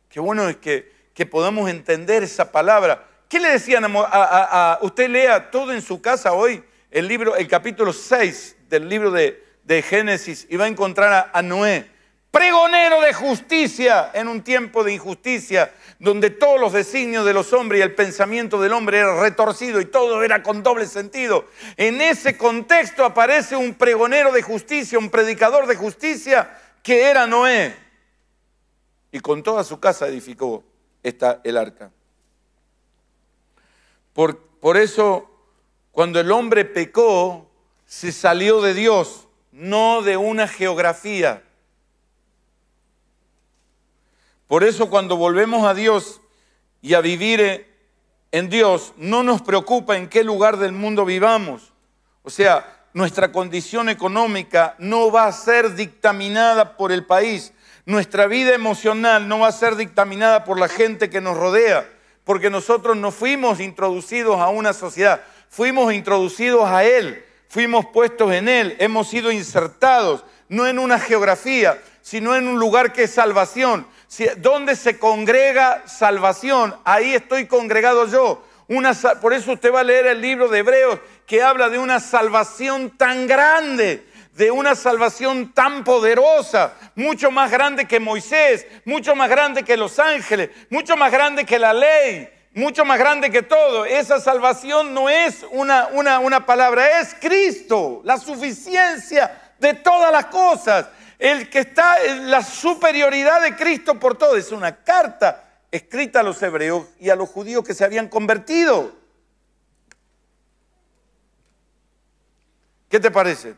Qué bueno es que, podamos entender esa palabra. ¿Qué le decían a, usted lea todo en su casa hoy, el libro, el capítulo 6 del libro de, Génesis, y va a encontrar a Noé pregonero de justicia en un tiempo de injusticia, donde todos los designios de los hombres y el pensamiento del hombre era retorcido y todo era con doble sentido. En ese contexto aparece un pregonero de justicia, un predicador de justicia que era Noé. Y con toda su casa edificó el arca. Por, por eso, cuando el hombre pecó, se salió de Dios, no de una geografía por eso cuando volvemos a Dios y a vivir eh, en Dios, no nos preocupa en qué lugar del mundo vivamos. O sea, nuestra condición económica no va a ser dictaminada por el país. Nuestra vida emocional no va a ser dictaminada por la gente que nos rodea, porque nosotros no fuimos introducidos a una sociedad, fuimos introducidos a Él, fuimos puestos en Él, hemos sido insertados, no en una geografía, sino en un lugar que es salvación, donde se congrega salvación, ahí estoy congregado yo. por eso usted va a leer el libro de Hebreos que habla de una salvación tan grande, de una salvación tan poderosa, mucho más grande que Moisés, mucho más grande que los ángeles, mucho más grande que la ley, mucho más grande que todo. Esa salvación no es una, una, una palabra, es Cristo, la suficiencia de todas las cosas el que está en la superioridad de Cristo por todo. Es una carta escrita a los hebreos y a los judíos que se habían convertido. ¿Qué te parece?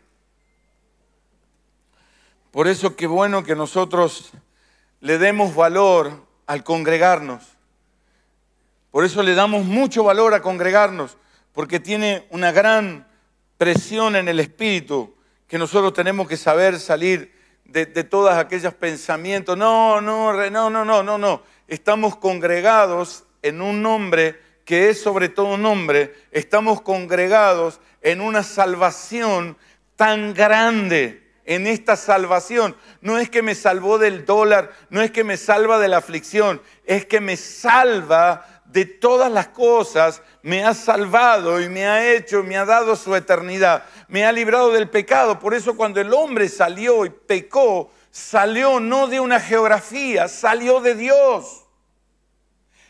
Por eso qué bueno que nosotros le demos valor al congregarnos. Por eso le damos mucho valor a congregarnos, porque tiene una gran presión en el espíritu que nosotros tenemos que saber salir de, de todas aquellas pensamientos. No, no, no, no, no, no, no. Estamos congregados en un nombre que es sobre todo un nombre. Estamos congregados en una salvación tan grande en esta salvación. No es que me salvó del dólar, no es que me salva de la aflicción, es que me salva de todas las cosas, me ha salvado y me ha hecho, me ha dado su eternidad, me ha librado del pecado. Por eso cuando el hombre salió y pecó, salió no de una geografía, salió de Dios.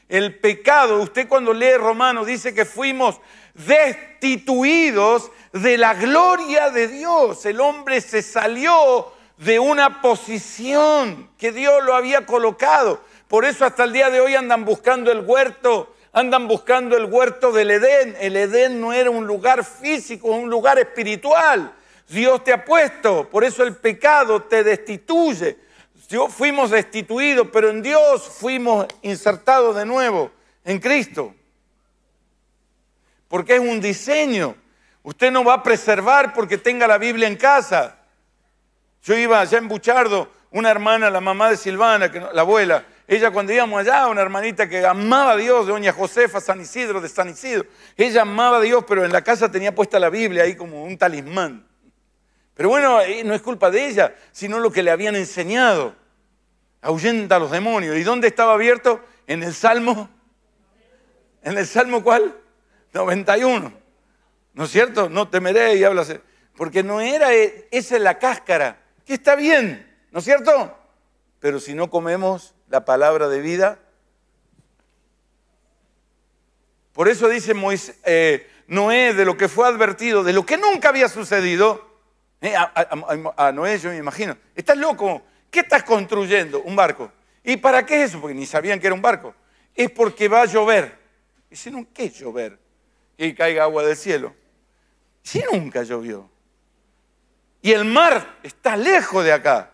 El pecado, usted cuando lee Romano dice que fuimos destituidos de la gloria de Dios. El hombre se salió de una posición que Dios lo había colocado por eso hasta el día de hoy andan buscando el huerto, andan buscando el huerto del Edén. El Edén no era un lugar físico, un lugar espiritual. Dios te ha puesto, por eso el pecado te destituye. fuimos destituidos, pero en Dios fuimos insertados de nuevo, en Cristo. Porque es un diseño. Usted no va a preservar porque tenga la Biblia en casa. Yo iba allá en Buchardo, una hermana, la mamá de Silvana, que la abuela, ella cuando íbamos allá, una hermanita que amaba a Dios, doña Josefa San Isidro de San Isidro, ella amaba a Dios, pero en la casa tenía puesta la Biblia ahí como un talismán. Pero bueno, no es culpa de ella, sino lo que le habían enseñado. Ahuyenta a los demonios. ¿Y dónde estaba abierto? En el Salmo. ¿En el Salmo cuál? 91. ¿No es cierto? No temeré y hablase Porque no era e, esa la cáscara, que está bien, ¿no es cierto? Pero si no comemos la palabra de vida? Por eso dice Moisés, eh, Noé, de lo que fue advertido, de lo que nunca había sucedido, eh, a, Noé yo me imagino, estás loco, ¿qué estás construyendo? Un barco. ¿Y para qué es eso? Porque ni sabían que era un barco. Es porque va a llover. Y si no, ¿qué llover? Que caiga agua del cielo. Si nunca llovió. Y el mar está lejos de acá.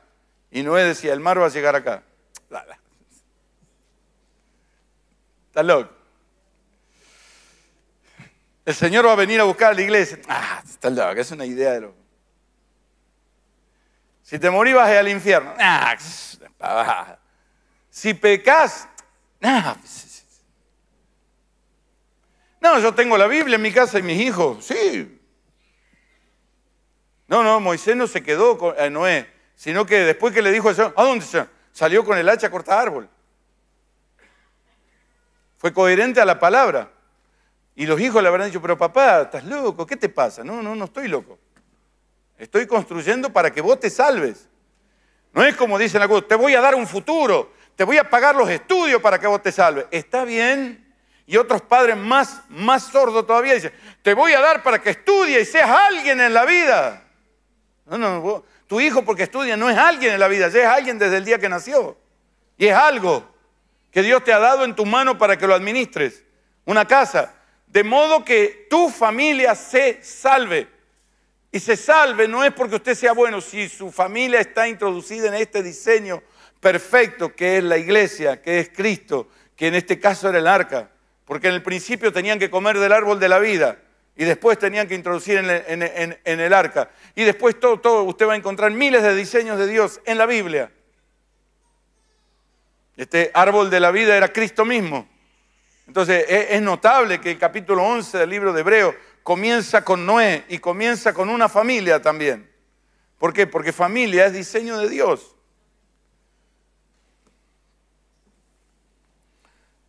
Y Noé decía, el mar va a llegar acá. la. ¿Estás El Señor va a venir a buscar a la iglesia. Ah, está loco, es una idea de lo. Si te morí vas al infierno. Ah, si pecas, ah, no, yo tengo la Biblia en mi casa y mis hijos, sí. No, no, Moisés no se quedó con eh, Noé, sino que después que le dijo eso, ¿a dónde se? Salió con el hacha corta árbol. Fue coherente a la palabra. Y los hijos le habrán dicho, pero papá, estás loco, ¿qué te pasa? No, no, no estoy loco. Estoy construyendo para que vos te salves. No es como dicen algunos, te voy a dar un futuro, te voy a pagar los estudios para que vos te salves. Está bien. Y otros padres más, más sordos todavía dicen, te voy a dar para que estudie y seas alguien en la vida. No, no, tu hijo porque estudia no es alguien en la vida, ya es alguien desde el día que nació. Y es algo que Dios te ha dado en tu mano para que lo administres, una casa, de modo que tu familia se salve. Y se salve no es porque usted sea bueno, si su familia está introducida en este diseño perfecto que es la iglesia, que es Cristo, que en este caso era el arca, porque en el principio tenían que comer del árbol de la vida y después tenían que introducir en el, en el arca. Y después todo, todo, usted va a encontrar miles de diseños de Dios en la Biblia este árbol de la vida era Cristo mismo. Entonces es, notable que el capítulo 11 del libro de Hebreo comienza con Noé y comienza con una familia también. ¿Por qué? Porque familia es diseño de Dios.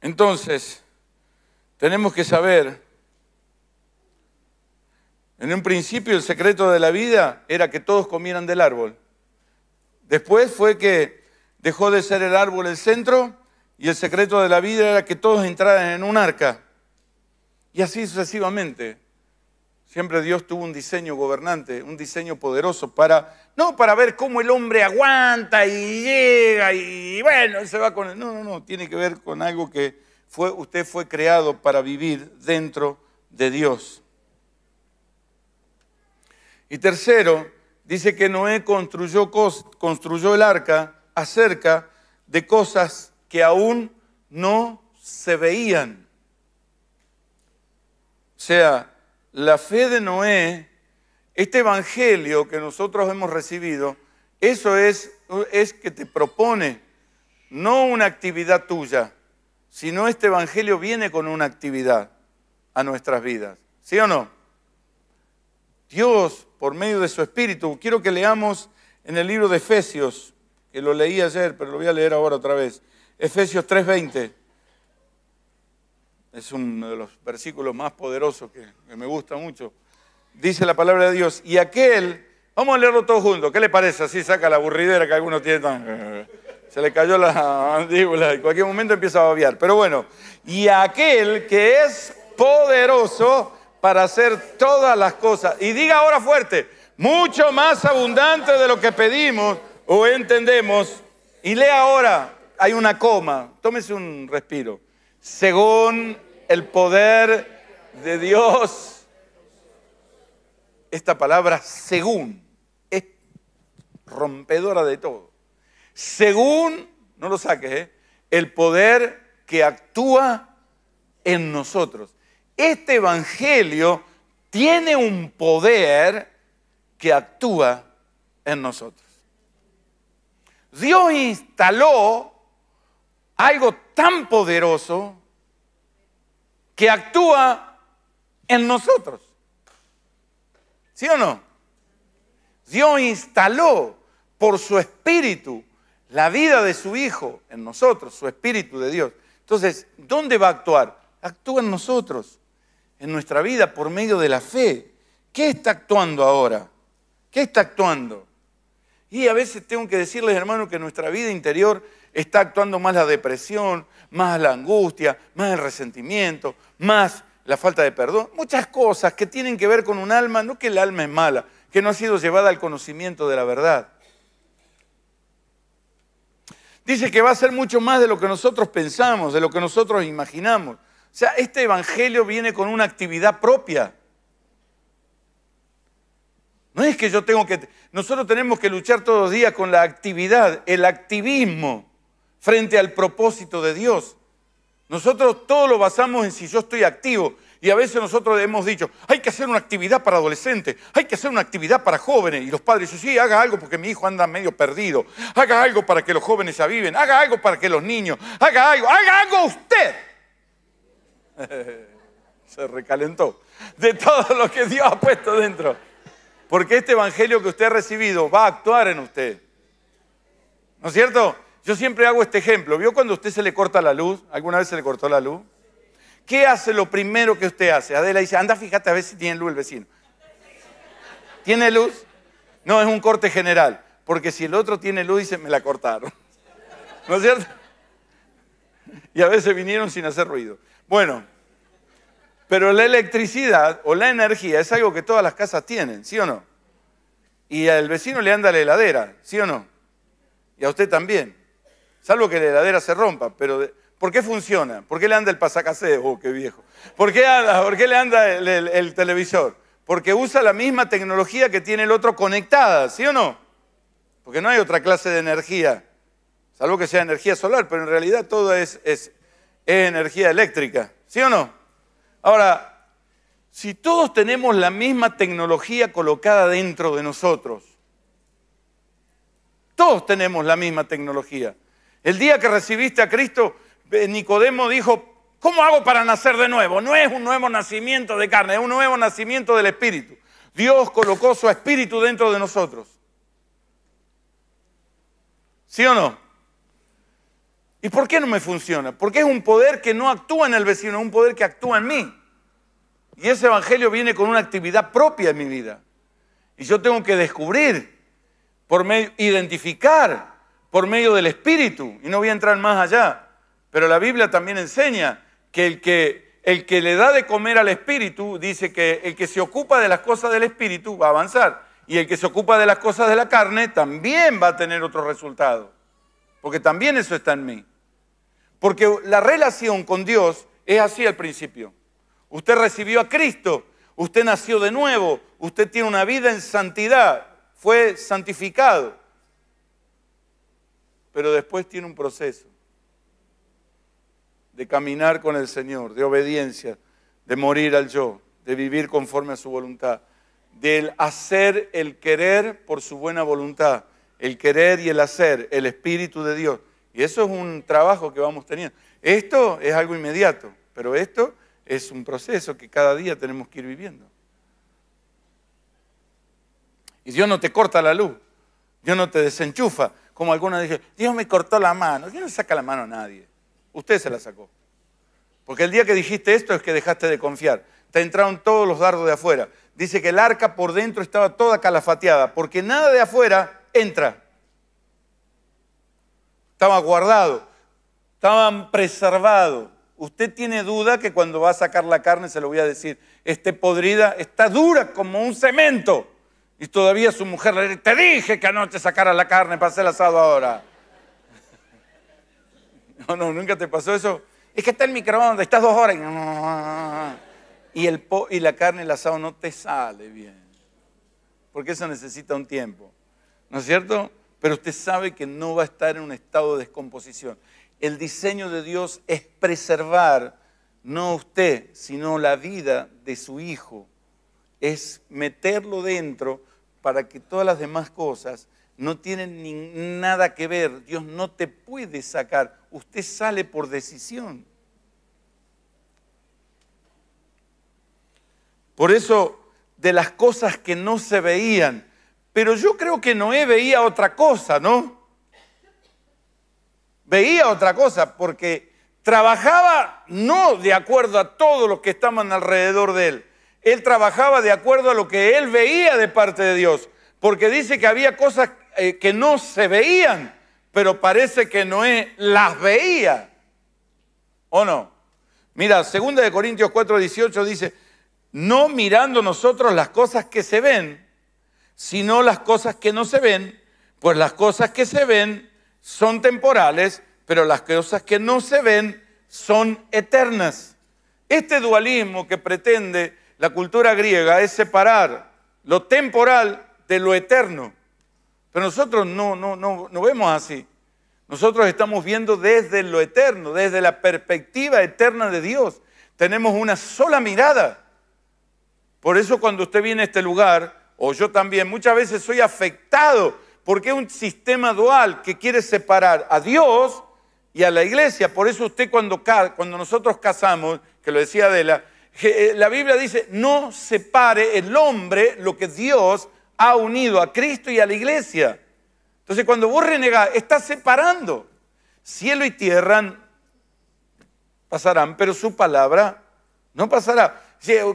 Entonces, tenemos que saber, en un principio el secreto de la vida era que todos comieran del árbol. Después fue que Dejó de ser el árbol el centro y el secreto de la vida era que todos entraran en un arca. Y así sucesivamente. Siempre Dios tuvo un diseño gobernante, un diseño poderoso para, no para ver cómo el hombre aguanta y llega y bueno, se va con él. No, no, no, tiene que ver con algo que fue, usted fue creado para vivir dentro de Dios. Y tercero, dice que Noé construyó, construyó el arca acerca de cosas que aún no se veían. O sea, la fe de Noé, este evangelio que nosotros hemos recibido, eso es, es que te propone no una actividad tuya, sino este evangelio viene con una actividad a nuestras vidas. ¿Sí o no? Dios, por medio de su Espíritu, quiero que leamos en el libro de Efesios, que lo leí ayer, pero lo voy a leer ahora otra vez. Efesios 3:20 es uno de los versículos más poderosos que, me gusta mucho. Dice la palabra de Dios, y aquel, vamos a leerlo todos juntos, ¿qué le parece? Así saca la aburridera que algunos tienen tan... Eh, se le cayó la mandíbula, y en cualquier momento empieza a babiar. Pero bueno, y aquel que es poderoso para hacer todas las cosas, y diga ahora fuerte, mucho más abundante de lo que pedimos o entendemos, y lea ahora, hay una coma, tómese un respiro, según el poder de Dios, esta palabra según es rompedora de todo, según, no lo saques, ¿eh? el poder que actúa en nosotros. Este Evangelio tiene un poder que actúa en nosotros. Dios instaló algo tan poderoso que actúa en nosotros. ¿Sí o no? Dios instaló por su espíritu la vida de su Hijo en nosotros, su espíritu de Dios. Entonces, ¿dónde va a actuar? Actúa en nosotros, en nuestra vida, por medio de la fe. ¿Qué está actuando ahora? ¿Qué está actuando? Y a veces tengo que decirles, hermano, que nuestra vida interior está actuando más la depresión, más la angustia, más el resentimiento, más la falta de perdón. Muchas cosas que tienen que ver con un alma, no que el alma es mala, que no ha sido llevada al conocimiento de la verdad. Dice que va a ser mucho más de lo que nosotros pensamos, de lo que nosotros imaginamos. O sea, este Evangelio viene con una actividad propia. No es que yo tengo que... Nosotros tenemos que luchar todos los días con la actividad, el activismo frente al propósito de Dios. Nosotros todo lo basamos en si yo estoy activo. Y a veces nosotros hemos dicho, hay que hacer una actividad para adolescentes, hay que hacer una actividad para jóvenes. Y los padres dicen, sí, haga algo porque mi hijo anda medio perdido. Haga algo para que los jóvenes se aviven, haga algo para que los niños, haga algo, haga algo usted. se recalentó de todo lo que Dios ha puesto dentro. Porque este evangelio que usted ha recibido va a actuar en usted. ¿No es cierto? Yo siempre hago este ejemplo. ¿Vio cuando a usted se le corta la luz? ¿Alguna vez se le cortó la luz? ¿Qué hace lo primero que usted hace? Adela dice, anda, fíjate a ver si tiene luz el vecino. ¿Tiene luz? No, es un corte general. Porque si el otro tiene luz, dice, me la cortaron. ¿No es cierto? Y a veces vinieron sin hacer ruido. Bueno, pero la electricidad o la energía es algo que todas las casas tienen, ¿sí o no? Y al vecino le anda la heladera, ¿sí o no? Y a usted también. Salvo que la heladera se rompa, pero ¿por qué funciona? ¿Por qué le anda el pasacaseo? Oh, qué viejo. ¿Por qué, anda, qué le anda el, televisor? Porque usa la misma tecnología que tiene el otro conectada, ¿sí o no? Porque no hay otra clase de energía, salvo que sea energía solar, pero en realidad todo es, es energía eléctrica, ¿sí o no? Ahora, si todos tenemos la misma tecnología colocada dentro de nosotros, todos tenemos la misma tecnología. El día que recibiste a Cristo, eh, Nicodemo dijo, ¿cómo hago para nacer de nuevo? No es un nuevo nacimiento de carne, es un nuevo nacimiento del Espíritu. Dios colocó su Espíritu dentro de nosotros. ¿Sí o no? ¿Y por qué no me funciona? Porque es un poder que no actúa en el vecino, es un poder que actúa en mí. Y ese evangelio viene con una actividad propia en mi vida. Y yo tengo que descubrir, por medio, identificar por medio del Espíritu. Y no voy a entrar más allá. Pero la Biblia también enseña que el que, el que le da de comer al Espíritu, dice que el que se ocupa de las cosas del Espíritu va a avanzar. Y el que se ocupa de las cosas de la carne también va a tener otro resultado. Porque también eso está en mí. Porque la relación con Dios es así al principio. Usted recibió a Cristo, usted nació de nuevo, usted tiene una vida en santidad, fue santificado. Pero después tiene un proceso de caminar con el Señor, de obediencia, de morir al yo, de vivir conforme a su voluntad, del hacer el querer por su buena voluntad, el querer y el hacer, el Espíritu de Dios. Y eso es un trabajo que vamos teniendo. Esto es algo inmediato, pero esto es un proceso que cada día tenemos que ir viviendo. Y Dios no te corta la luz, Dios no te desenchufa. Como algunos dice, Dios me cortó la mano. Dios no saca la mano a nadie. Usted se la sacó. Porque el día que dijiste esto es que dejaste de confiar. Te entraron todos los dardos de afuera. Dice que el arca por dentro estaba toda calafateada, porque nada de afuera entra estaba guardado, estaba preservado. Usted tiene duda que cuando va a sacar la carne, se lo voy a decir, esté podrida, está dura como un cemento. Y todavía su mujer le dice, te dije que anoche sacara la carne para hacer el asado ahora. No, no, nunca te pasó eso. Es que está el microondas, estás dos horas y, el y la carne, el asado no te sale bien. Porque eso necesita un tiempo. ¿No es cierto? pero usted sabe que no va a estar en un estado de descomposición. El diseño de Dios es preservar, no usted, sino la vida de su hijo. Es meterlo dentro para que todas las demás cosas no tienen nada que ver. Dios no te puede sacar. Usted sale por decisión. Por eso, de las cosas que no se veían, pero yo creo que Noé veía otra cosa, ¿no? Veía otra cosa, porque trabajaba no de acuerdo a todos los que estaban alrededor de él. Él trabajaba de acuerdo a lo que él veía de parte de Dios, porque dice que había cosas eh, que no se veían, pero parece que Noé las veía. ¿O no? Mira, 2 Corintios 4, 18 dice, no mirando nosotros las cosas que se ven, sino las cosas que no se ven, pues las cosas que se ven son temporales, pero las cosas que no se ven son eternas. Este dualismo que pretende la cultura griega es separar lo temporal de lo eterno. Pero nosotros no, no, no, no vemos así. Nosotros estamos viendo desde lo eterno, desde la perspectiva eterna de Dios. Tenemos una sola mirada. Por eso cuando usted viene a este lugar, o yo también, muchas veces soy afectado porque es un sistema dual que quiere separar a Dios y a la iglesia. Por eso usted cuando, cuando nosotros casamos, que lo decía Adela, eh, la Biblia dice, no separe el hombre lo que Dios ha unido a Cristo y a la iglesia. Entonces cuando vos renegás, estás separando. Cielo y tierra pasarán, pero su palabra no pasará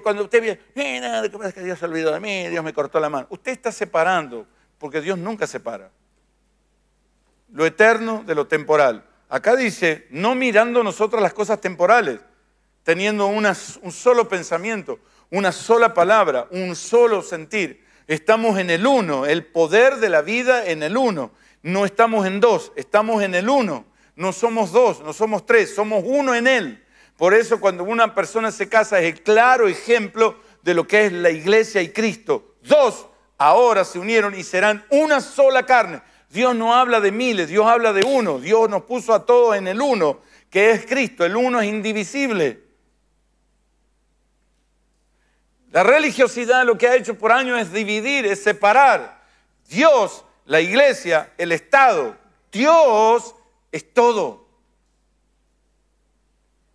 cuando usted viene, Dios se olvidó de mí, Dios me cortó la mano. Usted está separando, porque Dios nunca separa. Lo eterno de lo temporal. Acá dice, no mirando nosotros las cosas temporales, teniendo una, un solo pensamiento, una sola palabra, un solo sentir. Estamos en el uno, el poder de la vida en el uno. No estamos en dos, estamos en el uno. No somos dos, no somos tres, somos uno en él. Por eso cuando una persona se casa es el claro ejemplo de lo que es la iglesia y Cristo. Dos, ahora se unieron y serán una sola carne. Dios no habla de miles, Dios habla de uno. Dios nos puso a todos en el uno, que es Cristo. El uno es indivisible. La religiosidad lo que ha hecho por años es dividir, es separar. Dios, la iglesia, el Estado. Dios es todo.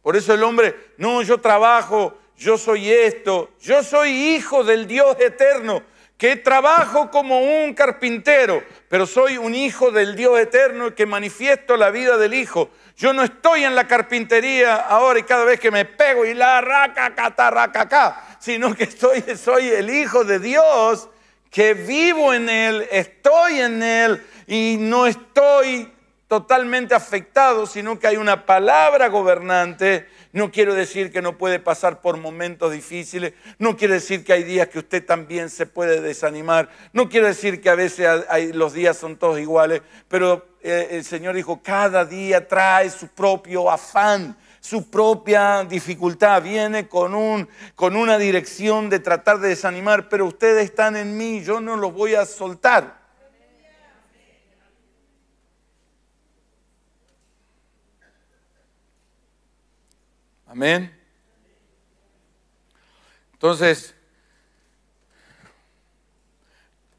Por eso el hombre, no, yo trabajo, yo soy esto, yo soy hijo del Dios eterno, que trabajo como un carpintero, pero soy un hijo del Dios eterno que manifiesto la vida del Hijo. Yo no estoy en la carpintería ahora y cada vez que me pego y la raca, catarraca, sino que estoy, soy el Hijo de Dios, que vivo en Él, estoy en Él y no estoy totalmente afectado, sino que hay una palabra gobernante. No quiero decir que no puede pasar por momentos difíciles, no quiero decir que hay días que usted también se puede desanimar, no quiero decir que a veces los días son todos iguales, pero eh, el Señor dijo, cada día trae su propio afán, su propia dificultad, viene con una dirección de tratar de desanimar, pero ustedes están en mí, yo no los voy a soltar. Amén. Entonces,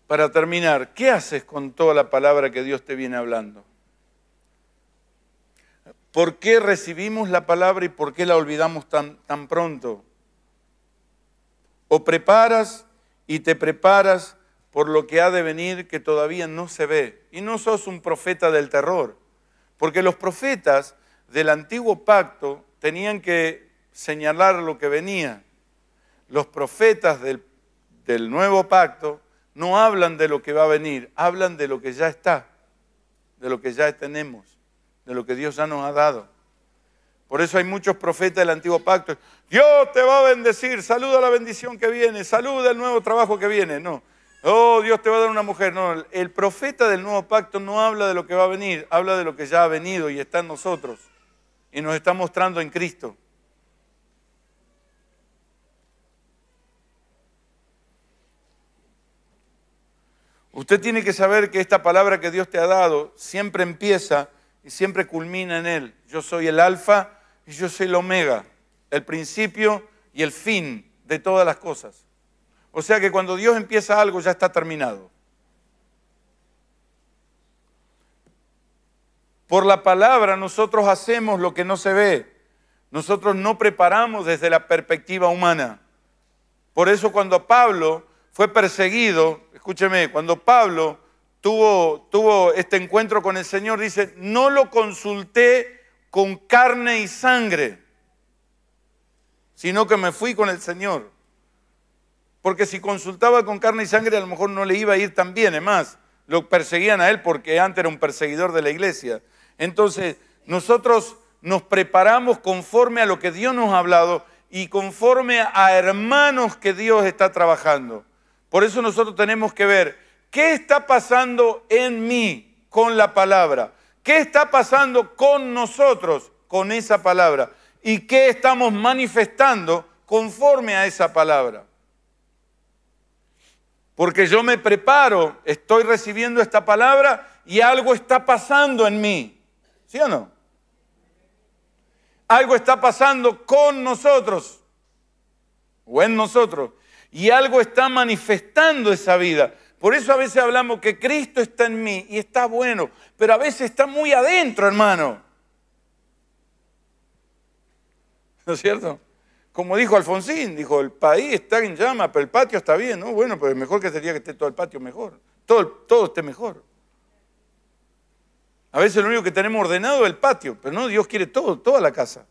para terminar, ¿qué haces con toda la palabra que Dios te viene hablando? ¿Por qué recibimos la palabra y por qué la olvidamos tan, tan pronto? O preparas y te preparas por lo que ha de venir que todavía no se ve. Y no sos un profeta del terror, porque los profetas del antiguo pacto tenían que señalar lo que venía. Los profetas del, del nuevo pacto no hablan de lo que va a venir, hablan de lo que ya está, de lo que ya tenemos, de lo que Dios ya nos ha dado. Por eso hay muchos profetas del antiguo pacto. Dios te va a bendecir, saluda la bendición que viene, saluda el nuevo trabajo que viene. No, oh, Dios te va a dar una mujer. No, el profeta del nuevo pacto no habla de lo que va a venir, habla de lo que ya ha venido y está en nosotros y nos está mostrando en Cristo. Usted tiene que saber que esta palabra que Dios te ha dado siempre empieza y siempre culmina en Él. Yo soy el alfa y yo soy el omega, el principio y el fin de todas las cosas. O sea que cuando Dios empieza algo ya está terminado. Por la palabra nosotros hacemos lo que no se ve. Nosotros no preparamos desde la perspectiva humana. Por eso cuando Pablo fue perseguido, escúcheme, cuando Pablo tuvo, tuvo este encuentro con el Señor, dice, no lo consulté con carne y sangre, sino que me fui con el Señor. Porque si consultaba con carne y sangre, a lo mejor no le iba a ir tan bien. Es más, lo perseguían a él porque antes era un perseguidor de la iglesia. Entonces, nosotros nos preparamos conforme a lo que Dios nos ha hablado y conforme a hermanos que Dios está trabajando. Por eso nosotros tenemos que ver qué está pasando en mí con la palabra, qué está pasando con nosotros con esa palabra y qué estamos manifestando conforme a esa palabra. Porque yo me preparo, estoy recibiendo esta palabra y algo está pasando en mí. ¿Sí o no? Algo está pasando con nosotros o en nosotros y algo está manifestando esa vida. Por eso a veces hablamos que Cristo está en mí y está bueno, pero a veces está muy adentro, hermano. ¿No es cierto? Como dijo Alfonsín, dijo, el país está en llama, pero el patio está bien, ¿no? Bueno, pero pues mejor que sería que esté todo el patio mejor, todo, todo esté mejor. A veces lo único que tenemos ordenado es el patio, pero no, Dios quiere todo, toda la casa.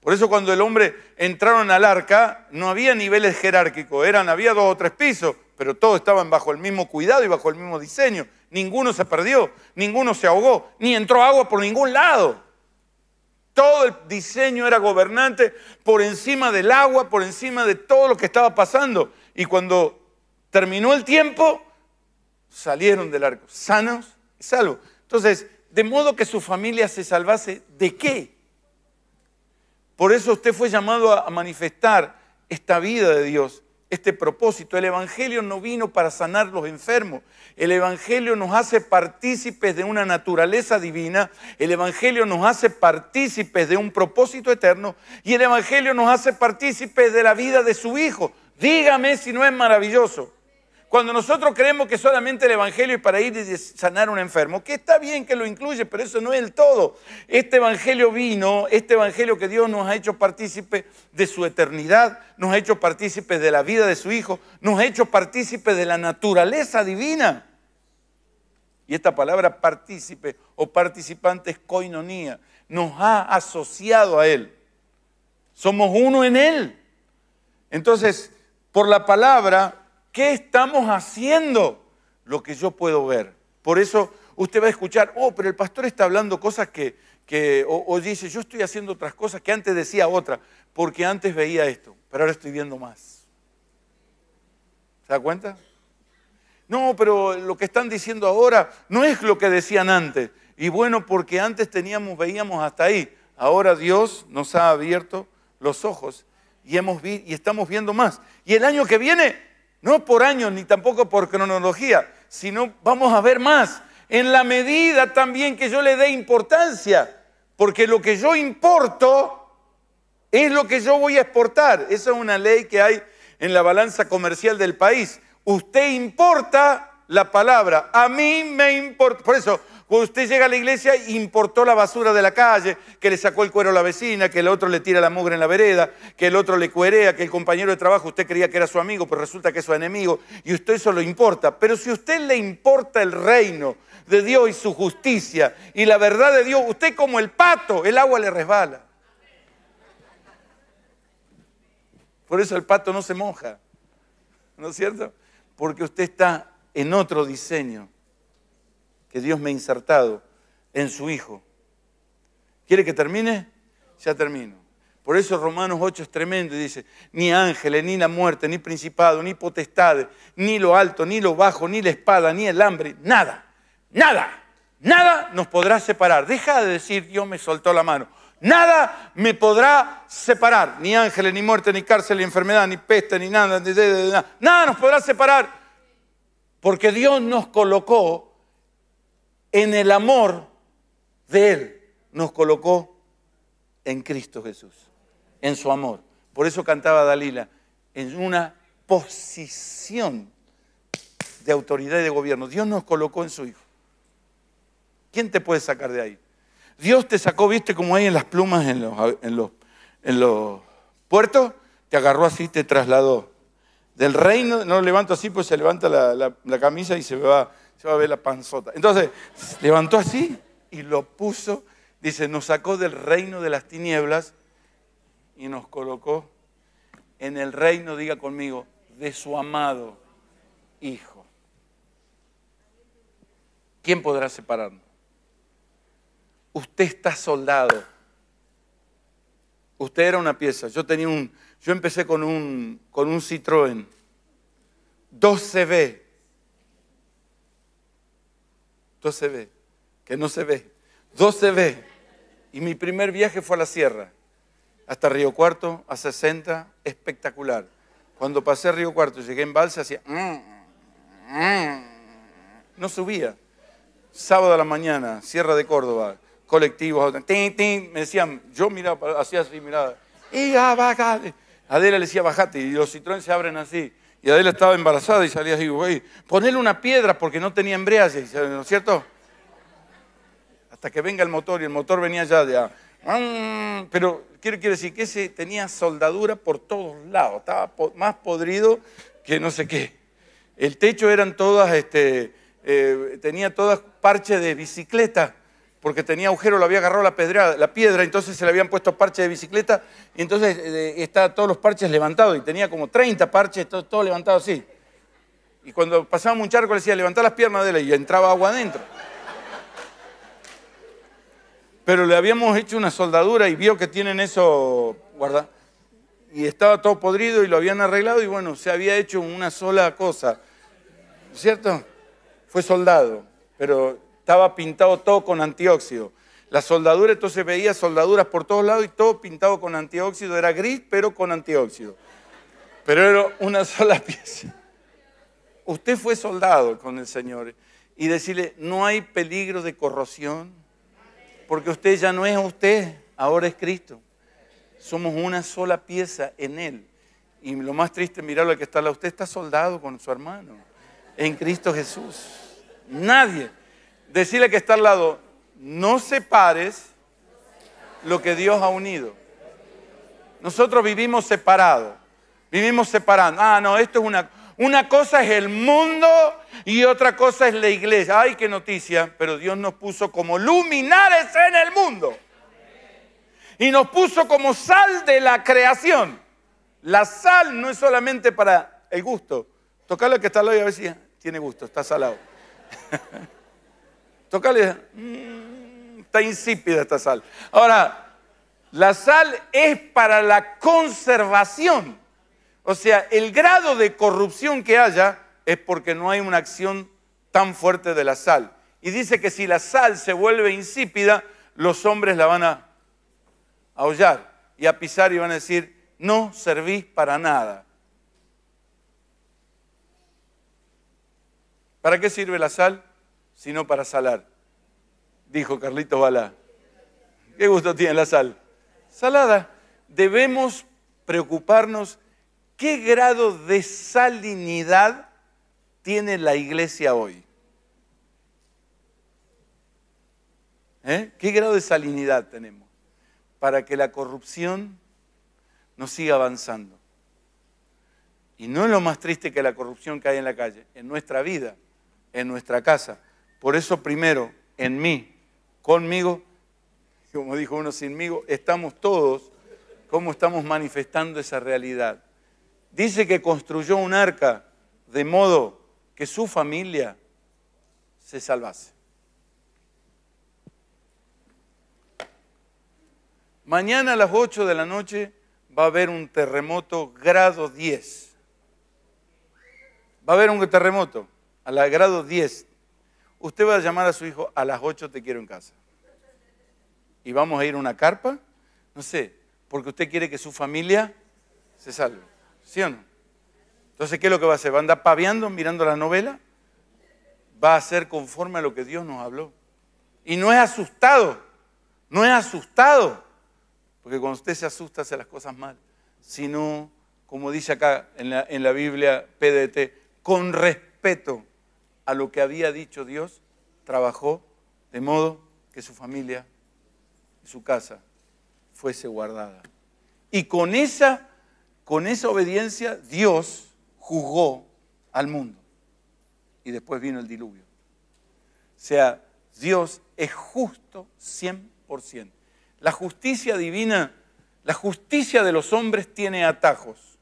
Por eso cuando el hombre entraron al arca, no había niveles jerárquicos, eran, había dos o tres pisos, pero todos estaban bajo el mismo cuidado y bajo el mismo diseño. Ninguno se perdió, ninguno se ahogó, ni entró agua por ningún lado. Todo el diseño era gobernante por encima del agua, por encima de todo lo que estaba pasando. Y cuando terminó el tiempo, salieron del arco, sanos y salvos. Entonces, de modo que su familia se salvase, ¿de qué? Por eso usted fue llamado a manifestar esta vida de Dios, este propósito. El Evangelio no vino para sanar los enfermos. El Evangelio nos hace partícipes de una naturaleza divina. El Evangelio nos hace partícipes de un propósito eterno. Y el Evangelio nos hace partícipes de la vida de su Hijo. Dígame si no es maravilloso. Cuando nosotros creemos que solamente el Evangelio es para ir y sanar a un enfermo, que está bien que lo incluye, pero eso no es el todo. Este Evangelio vino, este Evangelio que Dios nos ha hecho partícipe de su eternidad, nos ha hecho partícipe de la vida de su Hijo, nos ha hecho partícipe de la naturaleza divina. Y esta palabra partícipe o participante es coinonía, nos ha asociado a Él. Somos uno en Él. Entonces, por la palabra ¿Qué estamos haciendo? Lo que yo puedo ver. Por eso usted va a escuchar, oh, pero el pastor está hablando cosas que, que o, dice, yo estoy haciendo otras cosas que antes decía otra, porque antes veía esto, pero ahora estoy viendo más. ¿Se da cuenta? No, pero lo que están diciendo ahora no es lo que decían antes. Y bueno, porque antes teníamos, veíamos hasta ahí. Ahora Dios nos ha abierto los ojos y, hemos y estamos viendo más. Y el año que viene no por años ni tampoco por cronología, sino vamos a ver más, en la medida también que yo le dé importancia, porque lo que yo importo es lo que yo voy a exportar. Esa es una ley que hay en la balanza comercial del país. Usted importa la palabra, a mí me importa. Por eso, cuando usted llega a la iglesia, importó la basura de la calle, que le sacó el cuero a la vecina, que el otro le tira la mugre en la vereda, que el otro le cuerea, que el compañero de trabajo usted creía que era su amigo, pero pues resulta que es su enemigo, y usted eso lo importa. Pero si a usted le importa el reino de Dios y su justicia y la verdad de Dios, usted como el pato, el agua le resbala. Por eso el pato no se moja, ¿no es cierto? Porque usted está en otro diseño que Dios me ha insertado en su Hijo. ¿Quiere que termine? Ya termino. Por eso Romanos 8 es tremendo y dice, ni ángeles, ni la muerte, ni principado, ni potestades, ni lo alto, ni lo bajo, ni la espada, ni el hambre, nada, nada, nada nos podrá separar. Deja de decir, Dios me soltó la mano. Nada me podrá separar, ni ángeles, ni muerte, ni cárcel, ni enfermedad, ni peste, ni, nada, nada nos podrá separar, porque Dios nos colocó en el amor de Él nos colocó en Cristo Jesús, en su amor. Por eso cantaba Dalila, en una posición de autoridad y de gobierno. Dios nos colocó en su Hijo. ¿Quién te puede sacar de ahí? Dios te sacó, viste como hay en las plumas en los, en los, puertos, te agarró así, te trasladó. Del reino, no lo levanto así, pues se levanta la camisa y se va se va a ver la panzota. Entonces, levantó así y lo puso, dice, nos sacó del reino de las tinieblas y nos colocó en el reino, diga conmigo, de su amado Hijo. ¿Quién podrá separarnos? Usted está soldado. Usted era una pieza. Yo tenía un, yo empecé con un, con un Citroën 12B se ve, que no se ve. se ve. Y mi primer viaje fue a la sierra, hasta Río Cuarto, a 60, espectacular. Cuando pasé a Río Cuarto, llegué en balsa, hacía... Mm, mm, mm. No subía. Sábado a la mañana, Sierra de Córdoba, colectivos, me decían, yo miraba, hacía así, miraba. Y Adela le decía, bajate, y los citrones se abren así y Adela estaba embarazada y salía así, güey, ponle una piedra porque no tenía embriague, ¿no es cierto? Hasta que venga el motor y el motor venía ya de... Mm", pero quiero, quiero, decir que ese tenía soldadura por todos lados, estaba más podrido que no sé qué. El techo eran todas, este, eh, tenía todas parches de bicicleta porque tenía agujero, lo había agarrado la, la piedra, entonces se le habían puesto parches de bicicleta, y entonces eh, está todos los parches levantados, y tenía como 30 parches, todo, levantado así. Y cuando pasaba un charco le decía, levantá las piernas de él, y entraba agua adentro. Pero le habíamos hecho una soldadura y vio que tienen eso, guarda, y estaba todo podrido y lo habían arreglado, y bueno, se había hecho una sola cosa, ¿cierto? Fue soldado, pero estaba pintado todo con antióxido. La soldadura, entonces veía soldaduras por todos lados y todo pintado con antióxido. Era gris, pero con antióxido. Pero era una sola pieza. Usted fue soldado con el Señor y decirle, no hay peligro de corrosión, porque usted ya no es usted, ahora es Cristo. Somos una sola pieza en Él. Y lo más triste, mirarlo que está la usted está soldado con su hermano, en Cristo Jesús. Nadie Decirle que está al lado, no separes lo que Dios ha unido. Nosotros vivimos separados, vivimos separando. Ah, no, esto es una... Una cosa es el mundo y otra cosa es la iglesia. Ay, qué noticia, pero Dios nos puso como luminares en el mundo. Y nos puso como sal de la creación. La sal no es solamente para el gusto. Tocar lo que está al lado y a ver si tiene gusto, está salado. Tócale. Mm, está insípida esta sal. Ahora, la sal es para la conservación. O sea, el grado de corrupción que haya es porque no hay una acción tan fuerte de la sal. Y dice que si la sal se vuelve insípida, los hombres la van a aullar y a pisar y van a decir, no servís para nada. ¿Para qué sirve la sal? sino para salar. Dijo Carlitos Balá. ¿Qué gusto tiene la sal? Salada. Debemos preocuparnos qué grado de salinidad tiene la iglesia hoy. ¿Eh? ¿Qué grado de salinidad tenemos? Para que la corrupción no siga avanzando. Y no es lo más triste que la corrupción que hay en la calle, en nuestra vida, en nuestra casa. Por eso primero, en mí, conmigo, como dijo uno sinmigo, estamos todos, ¿cómo estamos manifestando esa realidad? Dice que construyó un arca de modo que su familia se salvase. Mañana a las 8 de la noche va a haber un terremoto grado 10. Va a haber un terremoto a la grado 10 usted va a llamar a su hijo, a las 8 te quiero en casa. Y vamos a ir a una carpa, no sé, porque usted quiere que su familia se salve. ¿Sí o no? Entonces, ¿qué es lo que va a hacer? ¿Va a andar paviando, mirando la novela? Va a ser conforme a lo que Dios nos habló. Y no es asustado, no es asustado, porque cuando usted se asusta hace las cosas mal, sino, como dice acá en la, en la Biblia PDT, con respeto a lo que había dicho Dios, trabajó de modo que su familia y su casa fuese guardada. Y con esa, con esa obediencia Dios juzgó al mundo. Y después vino el diluvio. O sea, Dios es justo 100%. La justicia divina, la justicia de los hombres tiene atajos,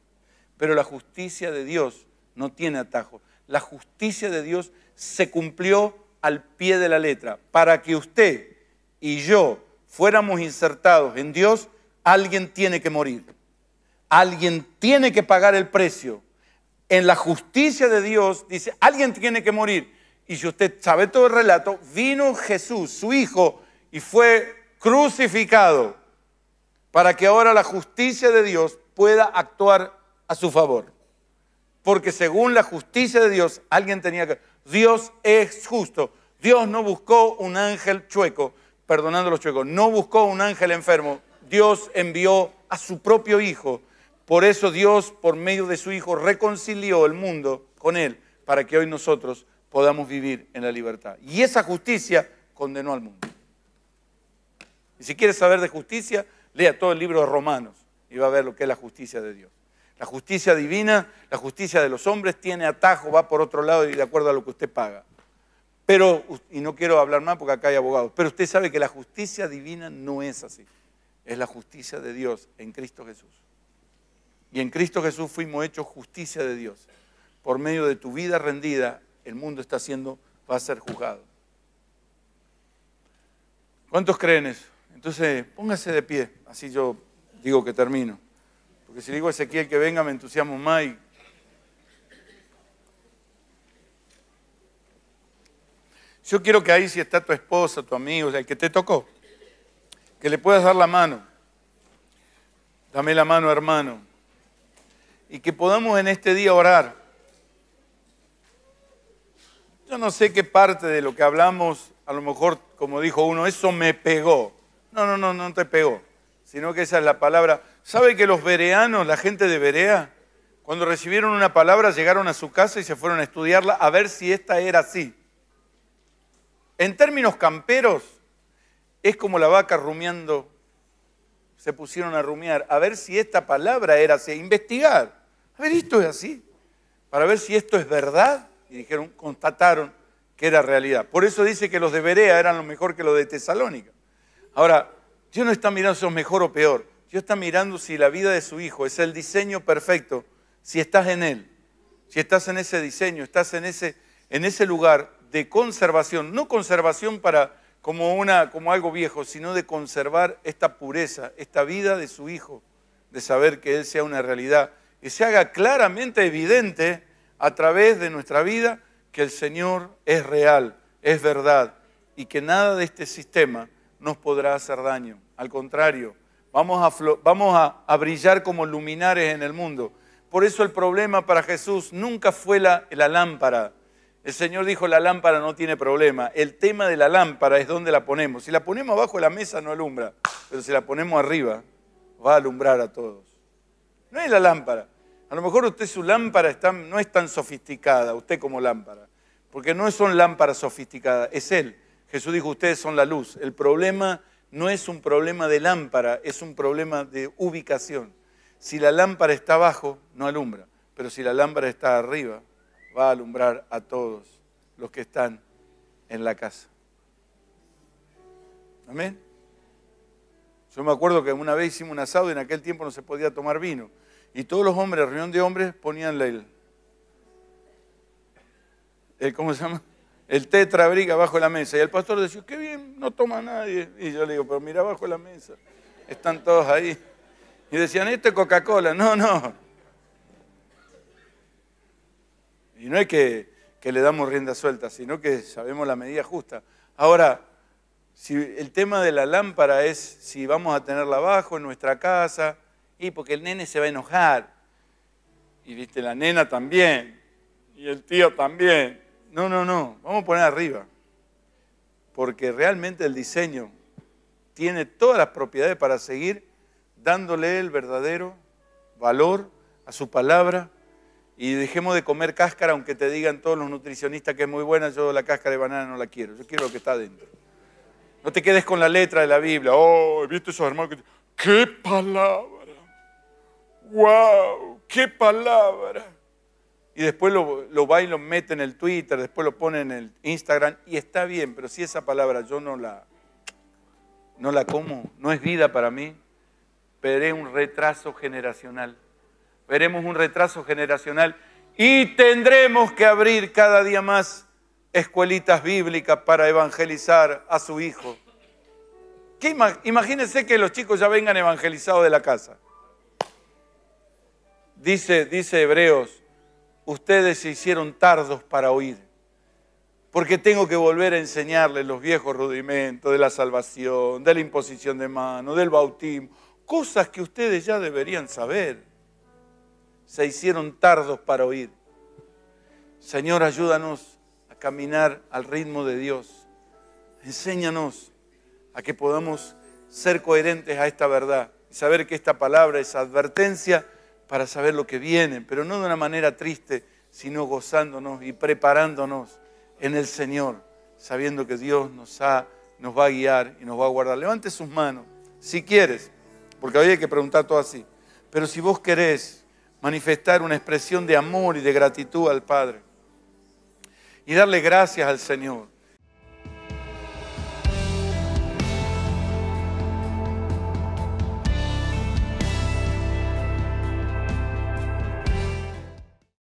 pero la justicia de Dios no tiene atajos la justicia de Dios se cumplió al pie de la letra. Para que usted y yo fuéramos insertados en Dios, alguien tiene que morir. Alguien tiene que pagar el precio. En la justicia de Dios dice, alguien tiene que morir. Y si usted sabe todo el relato, vino Jesús, su Hijo, y fue crucificado para que ahora la justicia de Dios pueda actuar a su favor porque según la justicia de Dios, alguien tenía que... Dios es justo. Dios no buscó un ángel chueco, perdonando a los chuecos, no buscó un ángel enfermo. Dios envió a su propio Hijo. Por eso Dios, por medio de su Hijo, reconcilió el mundo con Él, para que hoy nosotros podamos vivir en la libertad. Y esa justicia condenó al mundo. Y si quieres saber de justicia, lea todo el libro de Romanos y va a ver lo que es la justicia de Dios. La justicia divina, la justicia de los hombres tiene atajo, va por otro lado y de acuerdo a lo que usted paga. Pero, y no quiero hablar más porque acá hay abogados, pero usted sabe que la justicia divina no es así. Es la justicia de Dios en Cristo Jesús. Y en Cristo Jesús fuimos hechos justicia de Dios. Por medio de tu vida rendida, el mundo está siendo, va a ser juzgado. ¿Cuántos creen eso? Entonces, póngase de pie, así yo digo que termino. Porque si digo Ezequiel que venga, me entusiasmo más. Yo quiero que ahí, si está tu esposa, tu amigo, el que te tocó, que le puedas dar la mano. Dame la mano, hermano. Y que podamos en este día orar. Yo no sé qué parte de lo que hablamos, a lo mejor, como dijo uno, eso me pegó. No, no, no, no te pegó. Sino que esa es la palabra ¿Sabe que los bereanos, la gente de Berea, cuando recibieron una palabra llegaron a su casa y se fueron a estudiarla a ver si esta era así? En términos camperos, es como la vaca rumiando, se pusieron a rumiar, a ver si esta palabra era así, investigar, a ver, esto es así, para ver si esto es verdad. Y dijeron, constataron que era realidad. Por eso dice que los de Berea eran lo mejor que los de Tesalónica. Ahora, yo no está mirando si es mejor o peor. Dios está mirando si la vida de su hijo es el diseño perfecto, si estás en él, si estás en ese diseño, estás en ese, en ese lugar de conservación, no conservación para como, una, como algo viejo, sino de conservar esta pureza, esta vida de su hijo, de saber que él sea una realidad y se haga claramente evidente a través de nuestra vida que el Señor es real, es verdad y que nada de este sistema nos podrá hacer daño. Al contrario, vamos a, brillar como luminares en el mundo. Por eso el problema para Jesús nunca fue la, la lámpara. El Señor dijo, la lámpara no tiene problema. El tema de la lámpara es dónde la ponemos. Si la ponemos abajo de la mesa no alumbra, pero si la ponemos arriba, va a alumbrar a todos. No es la lámpara. A lo mejor usted su lámpara está, no es tan sofisticada, usted como lámpara, porque no son lámparas sofisticadas, es Él. Jesús dijo, ustedes son la luz. El problema no es un problema de lámpara, es un problema de ubicación. Si la lámpara está abajo, no alumbra, pero si la lámpara está arriba, va a alumbrar a todos los que están en la casa. Amén. Yo me acuerdo que una vez hicimos un asado y en aquel tiempo no se podía tomar vino. Y todos los hombres, reunión de hombres, ponían el, el ¿cómo se llama? el tetrabriga bajo la mesa. Y el pastor decía, qué bien, no toma nadie. Y yo le digo, pero mira bajo la mesa, están todos ahí. Y decían, esto es Coca-Cola. No, no. Y no es que, que le damos rienda suelta, sino que sabemos la medida justa. Ahora, si el tema de la lámpara es si vamos a tenerla abajo en nuestra casa, y porque el nene se va a enojar. Y viste, la nena también, y el tío también. No, no, no, vamos a poner arriba. Porque realmente el diseño tiene todas las propiedades para seguir dándole el verdadero valor a su palabra y dejemos de comer cáscara, aunque te digan todos los nutricionistas que es muy buena, yo la cáscara de banana no la quiero, yo quiero lo que está adentro. No te quedes con la letra de la Biblia. Oh, viste visto esos hermanos que... ¡Qué palabra! ¡Wow! ¡Qué palabra! y después lo, lo, va y lo mete en el Twitter, después lo pone en el Instagram y está bien, pero si esa palabra yo no la, no la como, no es vida para mí, veré un retraso generacional. Veremos un retraso generacional y tendremos que abrir cada día más escuelitas bíblicas para evangelizar a su hijo. imagínense que los chicos ya vengan evangelizados de la casa. Dice, dice Hebreos ustedes se hicieron tardos para oír, porque tengo que volver a enseñarles los viejos rudimentos de la salvación, de la imposición de mano, del bautismo, cosas que ustedes ya deberían saber. Se hicieron tardos para oír. Señor, ayúdanos a caminar al ritmo de Dios. Enséñanos a que podamos ser coherentes a esta verdad y saber que esta palabra es advertencia para saber lo que viene, pero no de una manera triste, sino gozándonos y preparándonos en el Señor, sabiendo que Dios nos, nos va a guiar y nos va a guardar. Levante sus manos, si quieres, porque hoy hay que preguntar todo así, pero si vos querés manifestar una expresión de amor y de gratitud al Padre y darle gracias al Señor,